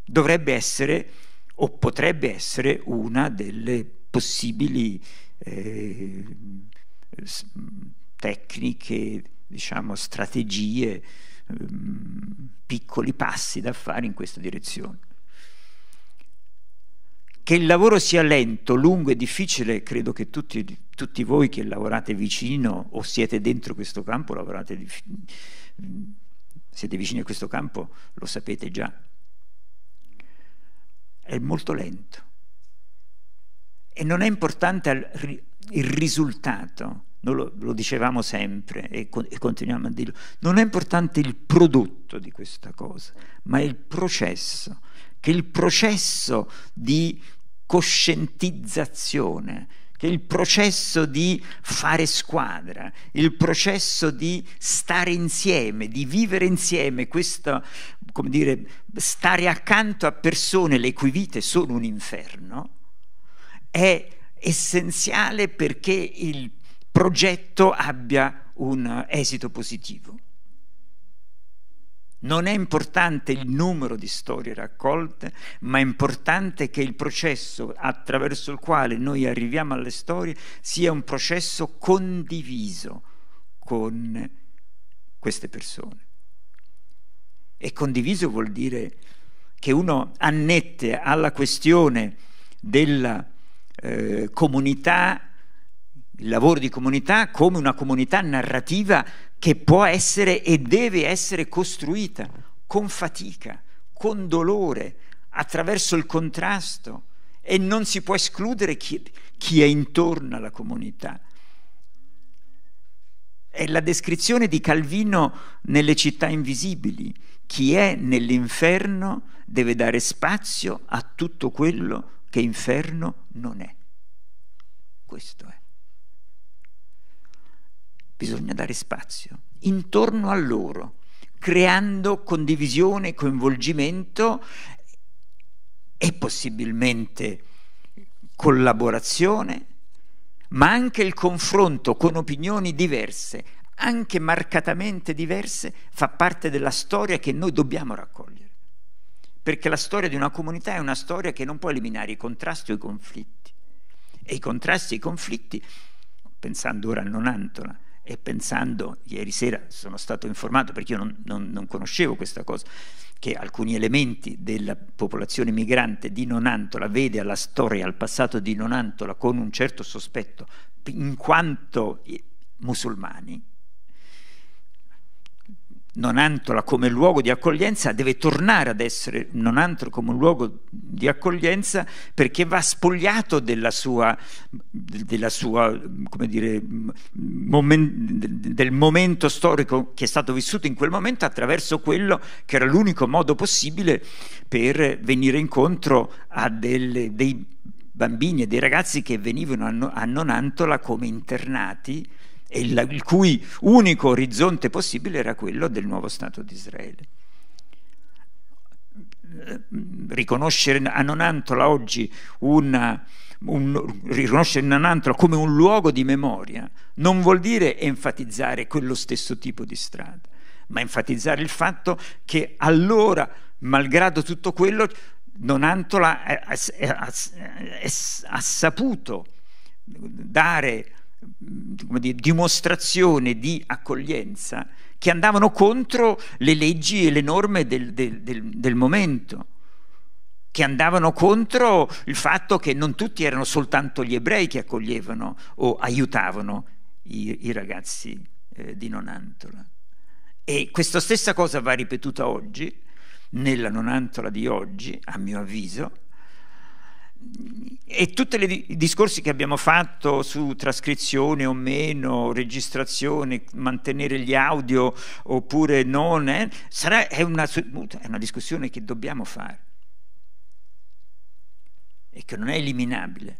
Speaker 1: dovrebbe essere o potrebbe essere una delle possibili eh, tecniche, diciamo, strategie, eh, piccoli passi da fare in questa direzione. Che il lavoro sia lento, lungo e difficile, credo che tutti, tutti voi che lavorate vicino o siete dentro questo campo lavorate difficile siete vicini a questo campo, lo sapete già, è molto lento. E non è importante il risultato, noi lo, lo dicevamo sempre e, con, e continuiamo a dirlo, non è importante il prodotto di questa cosa, ma il processo, che il processo di coscientizzazione, che il processo di fare squadra, il processo di stare insieme, di vivere insieme, questo, come dire, stare accanto a persone le cui vite sono un inferno, è essenziale perché il progetto abbia un esito positivo. Non è importante il numero di storie raccolte, ma è importante che il processo attraverso il quale noi arriviamo alle storie sia un processo condiviso con queste persone. E condiviso vuol dire che uno annette alla questione della eh, comunità, il lavoro di comunità, come una comunità narrativa che può essere e deve essere costruita con fatica, con dolore, attraverso il contrasto e non si può escludere chi, chi è intorno alla comunità. È la descrizione di Calvino nelle città invisibili. Chi è nell'inferno deve dare spazio a tutto quello che inferno non è. Questo è bisogna dare spazio intorno a loro, creando condivisione, coinvolgimento e possibilmente collaborazione, ma anche il confronto con opinioni diverse, anche marcatamente diverse, fa parte della storia che noi dobbiamo raccogliere. Perché la storia di una comunità è una storia che non può eliminare i contrasti o i conflitti. E i contrasti e i conflitti, pensando ora a Nonantola, e pensando, ieri sera sono stato informato perché io non, non, non conoscevo questa cosa, che alcuni elementi della popolazione migrante di Nonantola vede alla storia, al passato di Nonantola con un certo sospetto, in quanto musulmani, Nonantola come luogo di accoglienza deve tornare ad essere Nonantola come luogo di accoglienza perché va spogliato della sua, della sua come dire, momen, del momento storico che è stato vissuto in quel momento attraverso quello che era l'unico modo possibile per venire incontro a delle, dei bambini e dei ragazzi che venivano a Nonantola come internati e il, il cui unico orizzonte possibile era quello del nuovo Stato di Israele. Eh, riconoscere a Nonantola oggi una, un, riconoscere Nonantola come un luogo di memoria non vuol dire enfatizzare quello stesso tipo di strada, ma enfatizzare il fatto che allora, malgrado tutto quello, Nonantola ha, ha, ha, ha saputo dare dire, dimostrazione di accoglienza che andavano contro le leggi e le norme del, del, del, del momento che andavano contro il fatto che non tutti erano soltanto gli ebrei che accoglievano o aiutavano i, i ragazzi eh, di Nonantola. E questa stessa cosa va ripetuta oggi, nella Nonantola di oggi, a mio avviso, e tutti i discorsi che abbiamo fatto su trascrizione o meno, registrazione, mantenere gli audio oppure non, eh, sarà, è, una, è una discussione che dobbiamo fare e che non è eliminabile.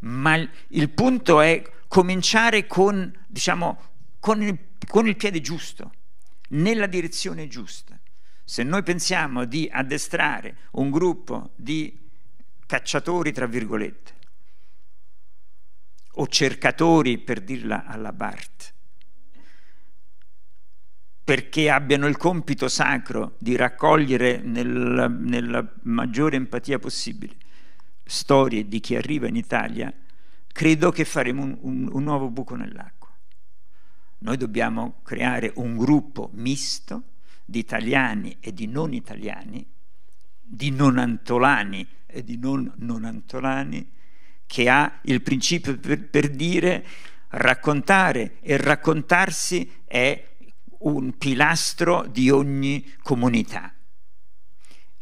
Speaker 1: Ma il, il punto è cominciare con, diciamo, con, il, con il piede giusto, nella direzione giusta. Se noi pensiamo di addestrare un gruppo di cacciatori, tra virgolette, o cercatori, per dirla alla Bart, perché abbiano il compito sacro di raccogliere nella, nella maggiore empatia possibile storie di chi arriva in Italia, credo che faremo un, un, un nuovo buco nell'acqua. Noi dobbiamo creare un gruppo misto di italiani e di non italiani di non Antolani e di non non Antolani che ha il principio per, per dire raccontare e raccontarsi è un pilastro di ogni comunità.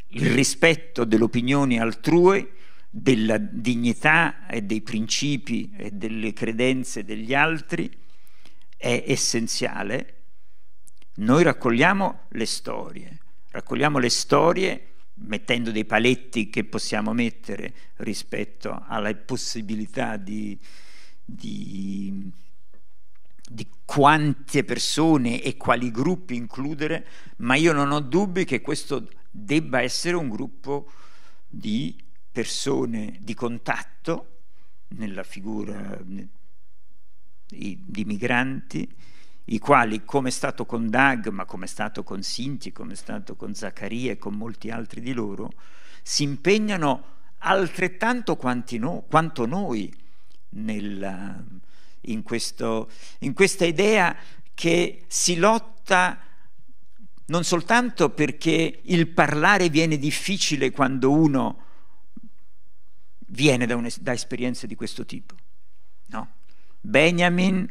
Speaker 1: Il rispetto dell'opinione altrui, della dignità e dei principi e delle credenze degli altri è essenziale. Noi raccogliamo le storie, raccogliamo le storie mettendo dei paletti che possiamo mettere rispetto alla possibilità di, di, di, quante persone e quali gruppi includere, ma io non ho dubbi che questo debba essere un gruppo di persone di contatto nella figura eh, di migranti i quali, come è stato con Dag, ma come è stato con Sinti, come è stato con Zaccaria e con molti altri di loro, si impegnano altrettanto no, quanto noi nel, in, questo, in questa idea che si lotta non soltanto perché il parlare viene difficile quando uno viene da, un, da esperienze di questo tipo. No. Benjamin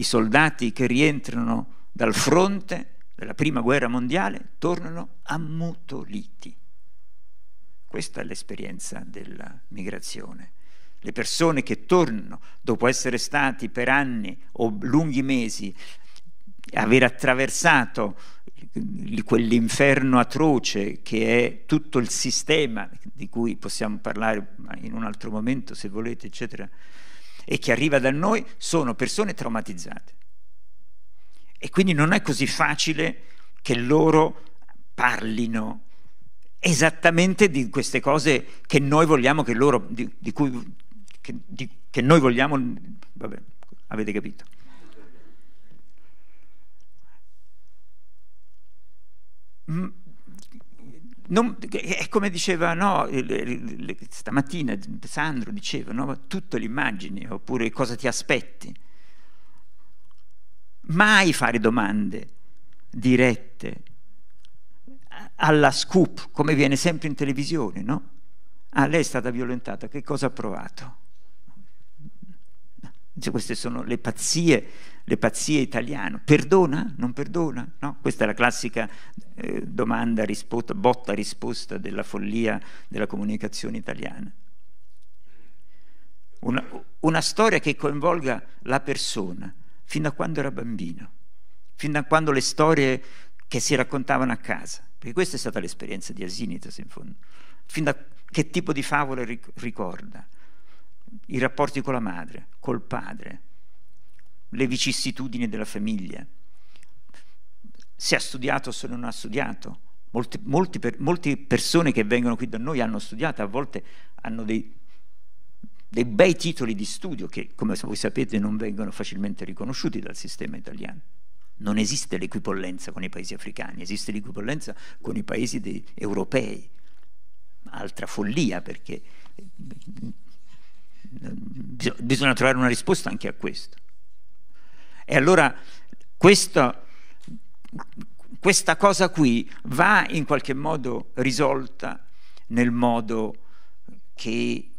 Speaker 1: i soldati che rientrano dal fronte della prima guerra mondiale tornano ammutoliti. Questa è l'esperienza della migrazione. Le persone che tornano dopo essere stati per anni o lunghi mesi, aver attraversato quell'inferno atroce che è tutto il sistema di cui possiamo parlare in un altro momento se volete, eccetera, e che arriva da noi sono persone traumatizzate. E quindi non è così facile che loro parlino esattamente di queste cose che noi vogliamo che loro, di, di cui, che, di, che noi vogliamo, vabbè, avete capito. M- non, è come diceva no, stamattina Sandro diceva no, tutte le immagini oppure cosa ti aspetti mai fare domande dirette alla scoop come viene sempre in televisione no? ah lei è stata violentata che cosa ha provato queste sono le pazzie le pazzie italiane. perdona? Non perdona? No? Questa è la classica eh, domanda, risposta, botta risposta della follia della comunicazione italiana. Una, una storia che coinvolga la persona fin da quando era bambino, fin da quando le storie che si raccontavano a casa, perché questa è stata l'esperienza di Asinitas in fondo, fin da che tipo di favola ricorda, i rapporti con la madre, col padre, le vicissitudini della famiglia. Se ha studiato o se non ha studiato. Molte, molti per, molte persone che vengono qui da noi hanno studiato, a volte hanno dei, dei bei titoli di studio che, come voi sapete, non vengono facilmente riconosciuti dal sistema italiano. Non esiste l'equipollenza con i paesi africani, esiste l'equipollenza con i paesi dei, europei. Altra follia perché bisogna trovare una risposta anche a questo. E allora questo, questa cosa qui va in qualche modo risolta nel modo che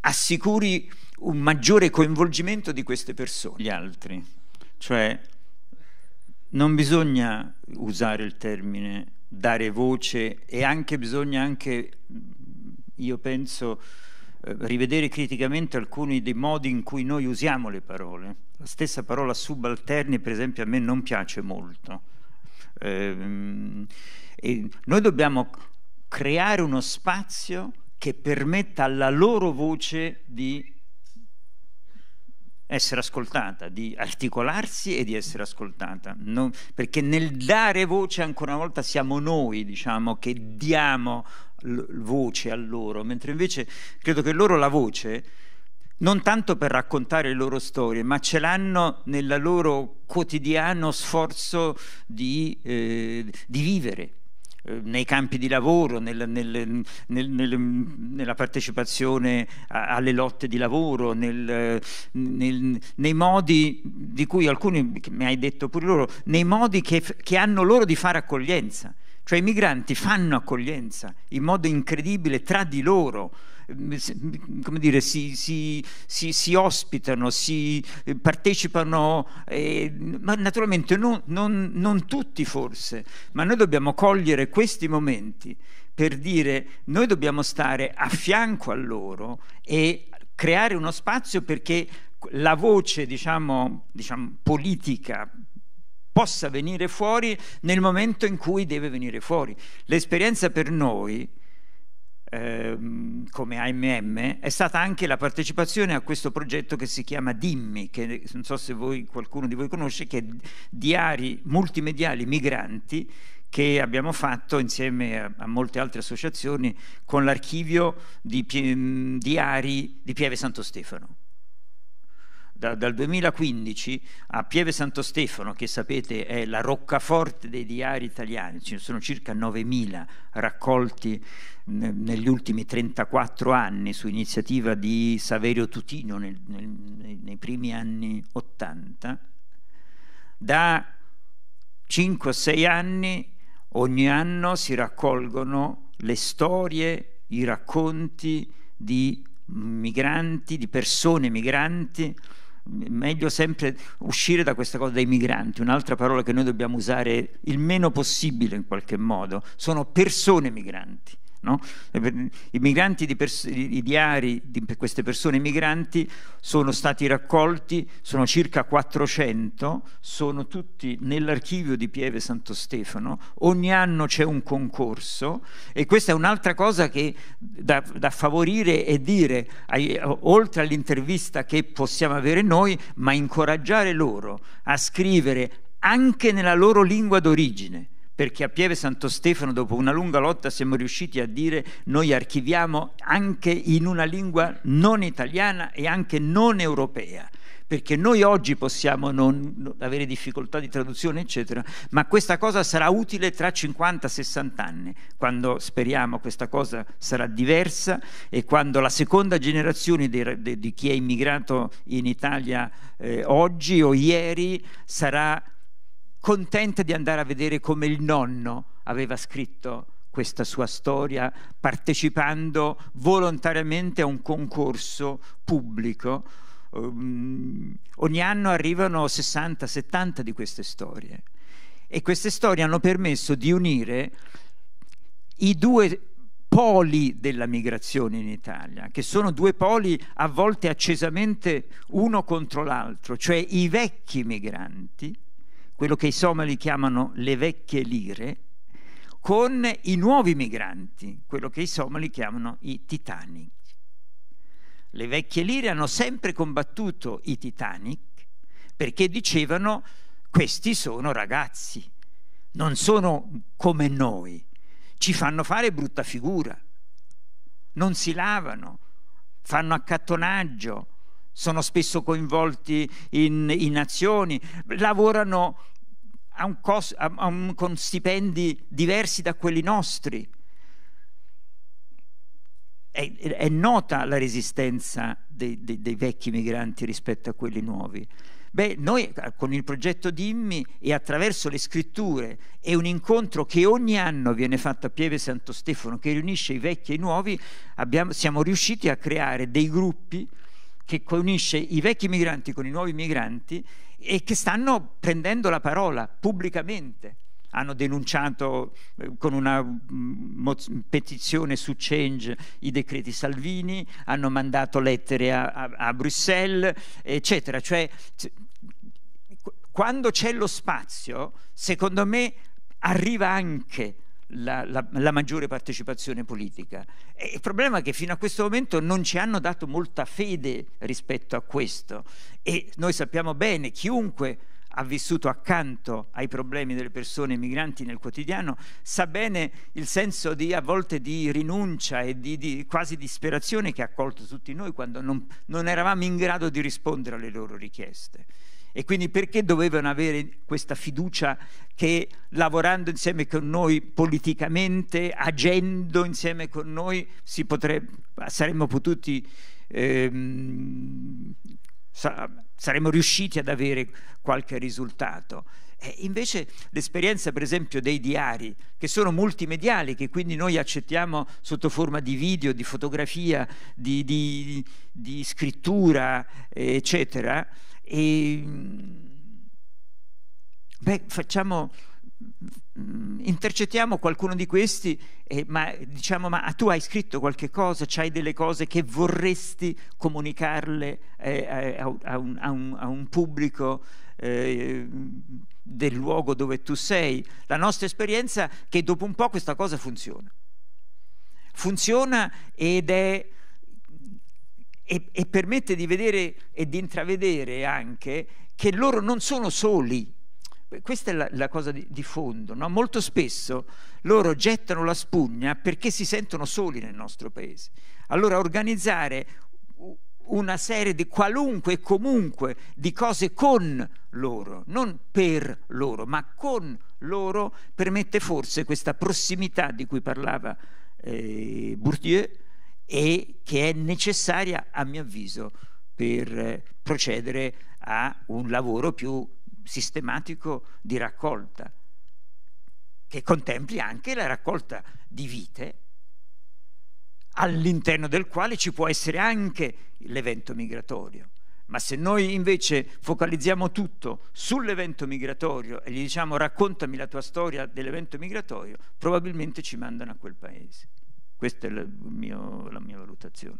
Speaker 1: assicuri un maggiore coinvolgimento di queste persone, gli altri. Cioè non bisogna usare il termine dare voce e anche bisogna anche, io penso, eh, rivedere criticamente alcuni dei modi in cui noi usiamo le parole. La stessa parola subalterni, per esempio, a me non piace molto. Ehm, noi dobbiamo creare uno spazio che permetta alla loro voce di essere ascoltata, di articolarsi e di essere ascoltata, non, perché nel dare voce ancora una volta siamo noi, diciamo, che diamo voce a loro, mentre invece credo che loro la voce non tanto per raccontare le loro storie, ma ce l'hanno nel loro quotidiano sforzo di, eh, di vivere eh, nei campi di lavoro, nel, nel, nel, nella partecipazione a, alle lotte di lavoro, nei modi di cui alcuni, mi hai detto pure loro, nei modi che, che hanno loro di fare accoglienza. Cioè i migranti fanno accoglienza in modo incredibile tra di loro, ehm, come dire, si, si, si, si ospitano, si eh, partecipano, eh, ma naturalmente non, non, non tutti forse, ma noi dobbiamo cogliere questi momenti per dire noi dobbiamo stare a fianco a loro e creare uno spazio perché la voce diciamo, diciamo, politica possa venire fuori nel momento in cui deve venire fuori. L'esperienza per noi, ehm, come AMM, è stata anche la partecipazione a questo progetto che si chiama Dimmi, che non so se voi, qualcuno di voi conosce, che è diari multimediali migranti che abbiamo fatto insieme a, a, molte altre associazioni con l'archivio di, diari di Pieve Santo Stefano da, dal 2015 a Pieve Santo Stefano, che sapete è la roccaforte dei diari italiani, ci sono circa 9.000 raccolti negli ultimi 34 anni su iniziativa di Saverio Tutino nel, nel, nei primi anni 80, da 5 o 6 anni ogni anno si raccolgono le storie, i racconti di migranti, di persone migranti meglio sempre uscire da questa cosa dei migranti, un'altra parola che noi dobbiamo usare il meno possibile in qualche modo, sono persone migranti. No? I migranti di pers- i diari di queste persone migranti sono stati raccolti, sono circa 400, sono tutti nell'archivio di Pieve Santo Stefano, ogni anno c'è un concorso e questa è un'altra cosa che da, da favorire e dire, ai, oltre all'intervista che possiamo avere noi, ma incoraggiare loro a scrivere anche nella loro lingua d'origine perché a Pieve Santo Stefano, dopo una lunga lotta, siamo riusciti a dire noi archiviamo anche in una lingua non italiana e anche non europea. Perché noi oggi possiamo non avere difficoltà di traduzione, eccetera, ma questa cosa sarà utile tra 50-60 anni, quando speriamo questa cosa sarà diversa e quando la seconda generazione di, di, di chi è immigrato in Italia eh, oggi o ieri sarà contenta di andare a vedere come il nonno aveva scritto questa sua storia partecipando volontariamente a un concorso pubblico. Um, ogni anno arrivano 60-70 di queste storie e queste storie hanno permesso di unire i due poli della migrazione in Italia, che sono due poli a volte accesamente uno contro l'altro, cioè i vecchi migranti quello che i somali chiamano le vecchie lire, con i nuovi migranti, quello che i somali chiamano i Titanic. Le vecchie lire hanno sempre combattuto i Titanic perché dicevano questi sono ragazzi, non sono come noi, ci fanno fare brutta figura, non si lavano, fanno accattonaggio, sono spesso coinvolti in, in azioni, lavorano a un cos, a, a un, con stipendi diversi da quelli nostri. È, è nota la resistenza dei, dei, dei vecchi migranti rispetto a quelli nuovi. Beh, noi con il progetto Dimmi e attraverso le scritture e un incontro che ogni anno viene fatto a Pieve Santo Stefano che riunisce i vecchi e i nuovi, abbiamo, siamo riusciti a creare dei gruppi che unisce i vecchi migranti con i nuovi migranti e che stanno prendendo la parola pubblicamente. Hanno denunciato eh, con una mm, petizione su Change i decreti Salvini, hanno mandato lettere a, a, a Bruxelles, eccetera. Cioè, quando c'è lo spazio, secondo me arriva anche la, la, la, maggiore partecipazione politica. E il problema è che fino a questo momento non ci hanno dato molta fede rispetto a questo e noi sappiamo bene, chiunque ha vissuto accanto ai problemi delle persone migranti nel quotidiano, sa bene il senso di, a volte di rinuncia e di, di quasi disperazione che ha colto tutti noi quando non, non eravamo in grado di rispondere alle loro richieste. E quindi perché dovevano avere questa fiducia che lavorando insieme con noi politicamente, agendo insieme con noi, potrebbe, saremmo potuti... Ehm, saremmo riusciti ad avere qualche risultato. E invece l'esperienza per esempio dei diari, che sono multimediali, che quindi noi accettiamo sotto forma di video, di fotografia, di, di, di scrittura, eccetera, e, mm, beh, facciamo, mm, intercettiamo qualcuno di questi, eh, ma diciamo, ma tu hai scritto qualche cosa, c'hai delle cose che vorresti comunicarle eh, eh a, a, un, a, un, a, un, pubblico eh, del luogo dove tu sei. La nostra esperienza è che dopo un po' questa cosa funziona. Funziona ed è e, e permette di vedere e di intravedere anche che loro non sono soli. Questa è la, la cosa di, di fondo, no? molto spesso loro gettano la spugna perché si sentono soli nel nostro paese. Allora organizzare una serie di qualunque e comunque di cose con loro, non per loro, ma con loro permette forse questa prossimità di cui parlava eh, Bourdieu e che è necessaria, a mio avviso, per eh, procedere a un lavoro più sistematico di raccolta, che contempli anche la raccolta di vite, all'interno del quale ci può essere anche l'evento migratorio. Ma se noi invece focalizziamo tutto sull'evento migratorio e gli diciamo raccontami la tua storia dell'evento migratorio, probabilmente ci mandano a quel paese. Questa è la, mio, la mia valutazione.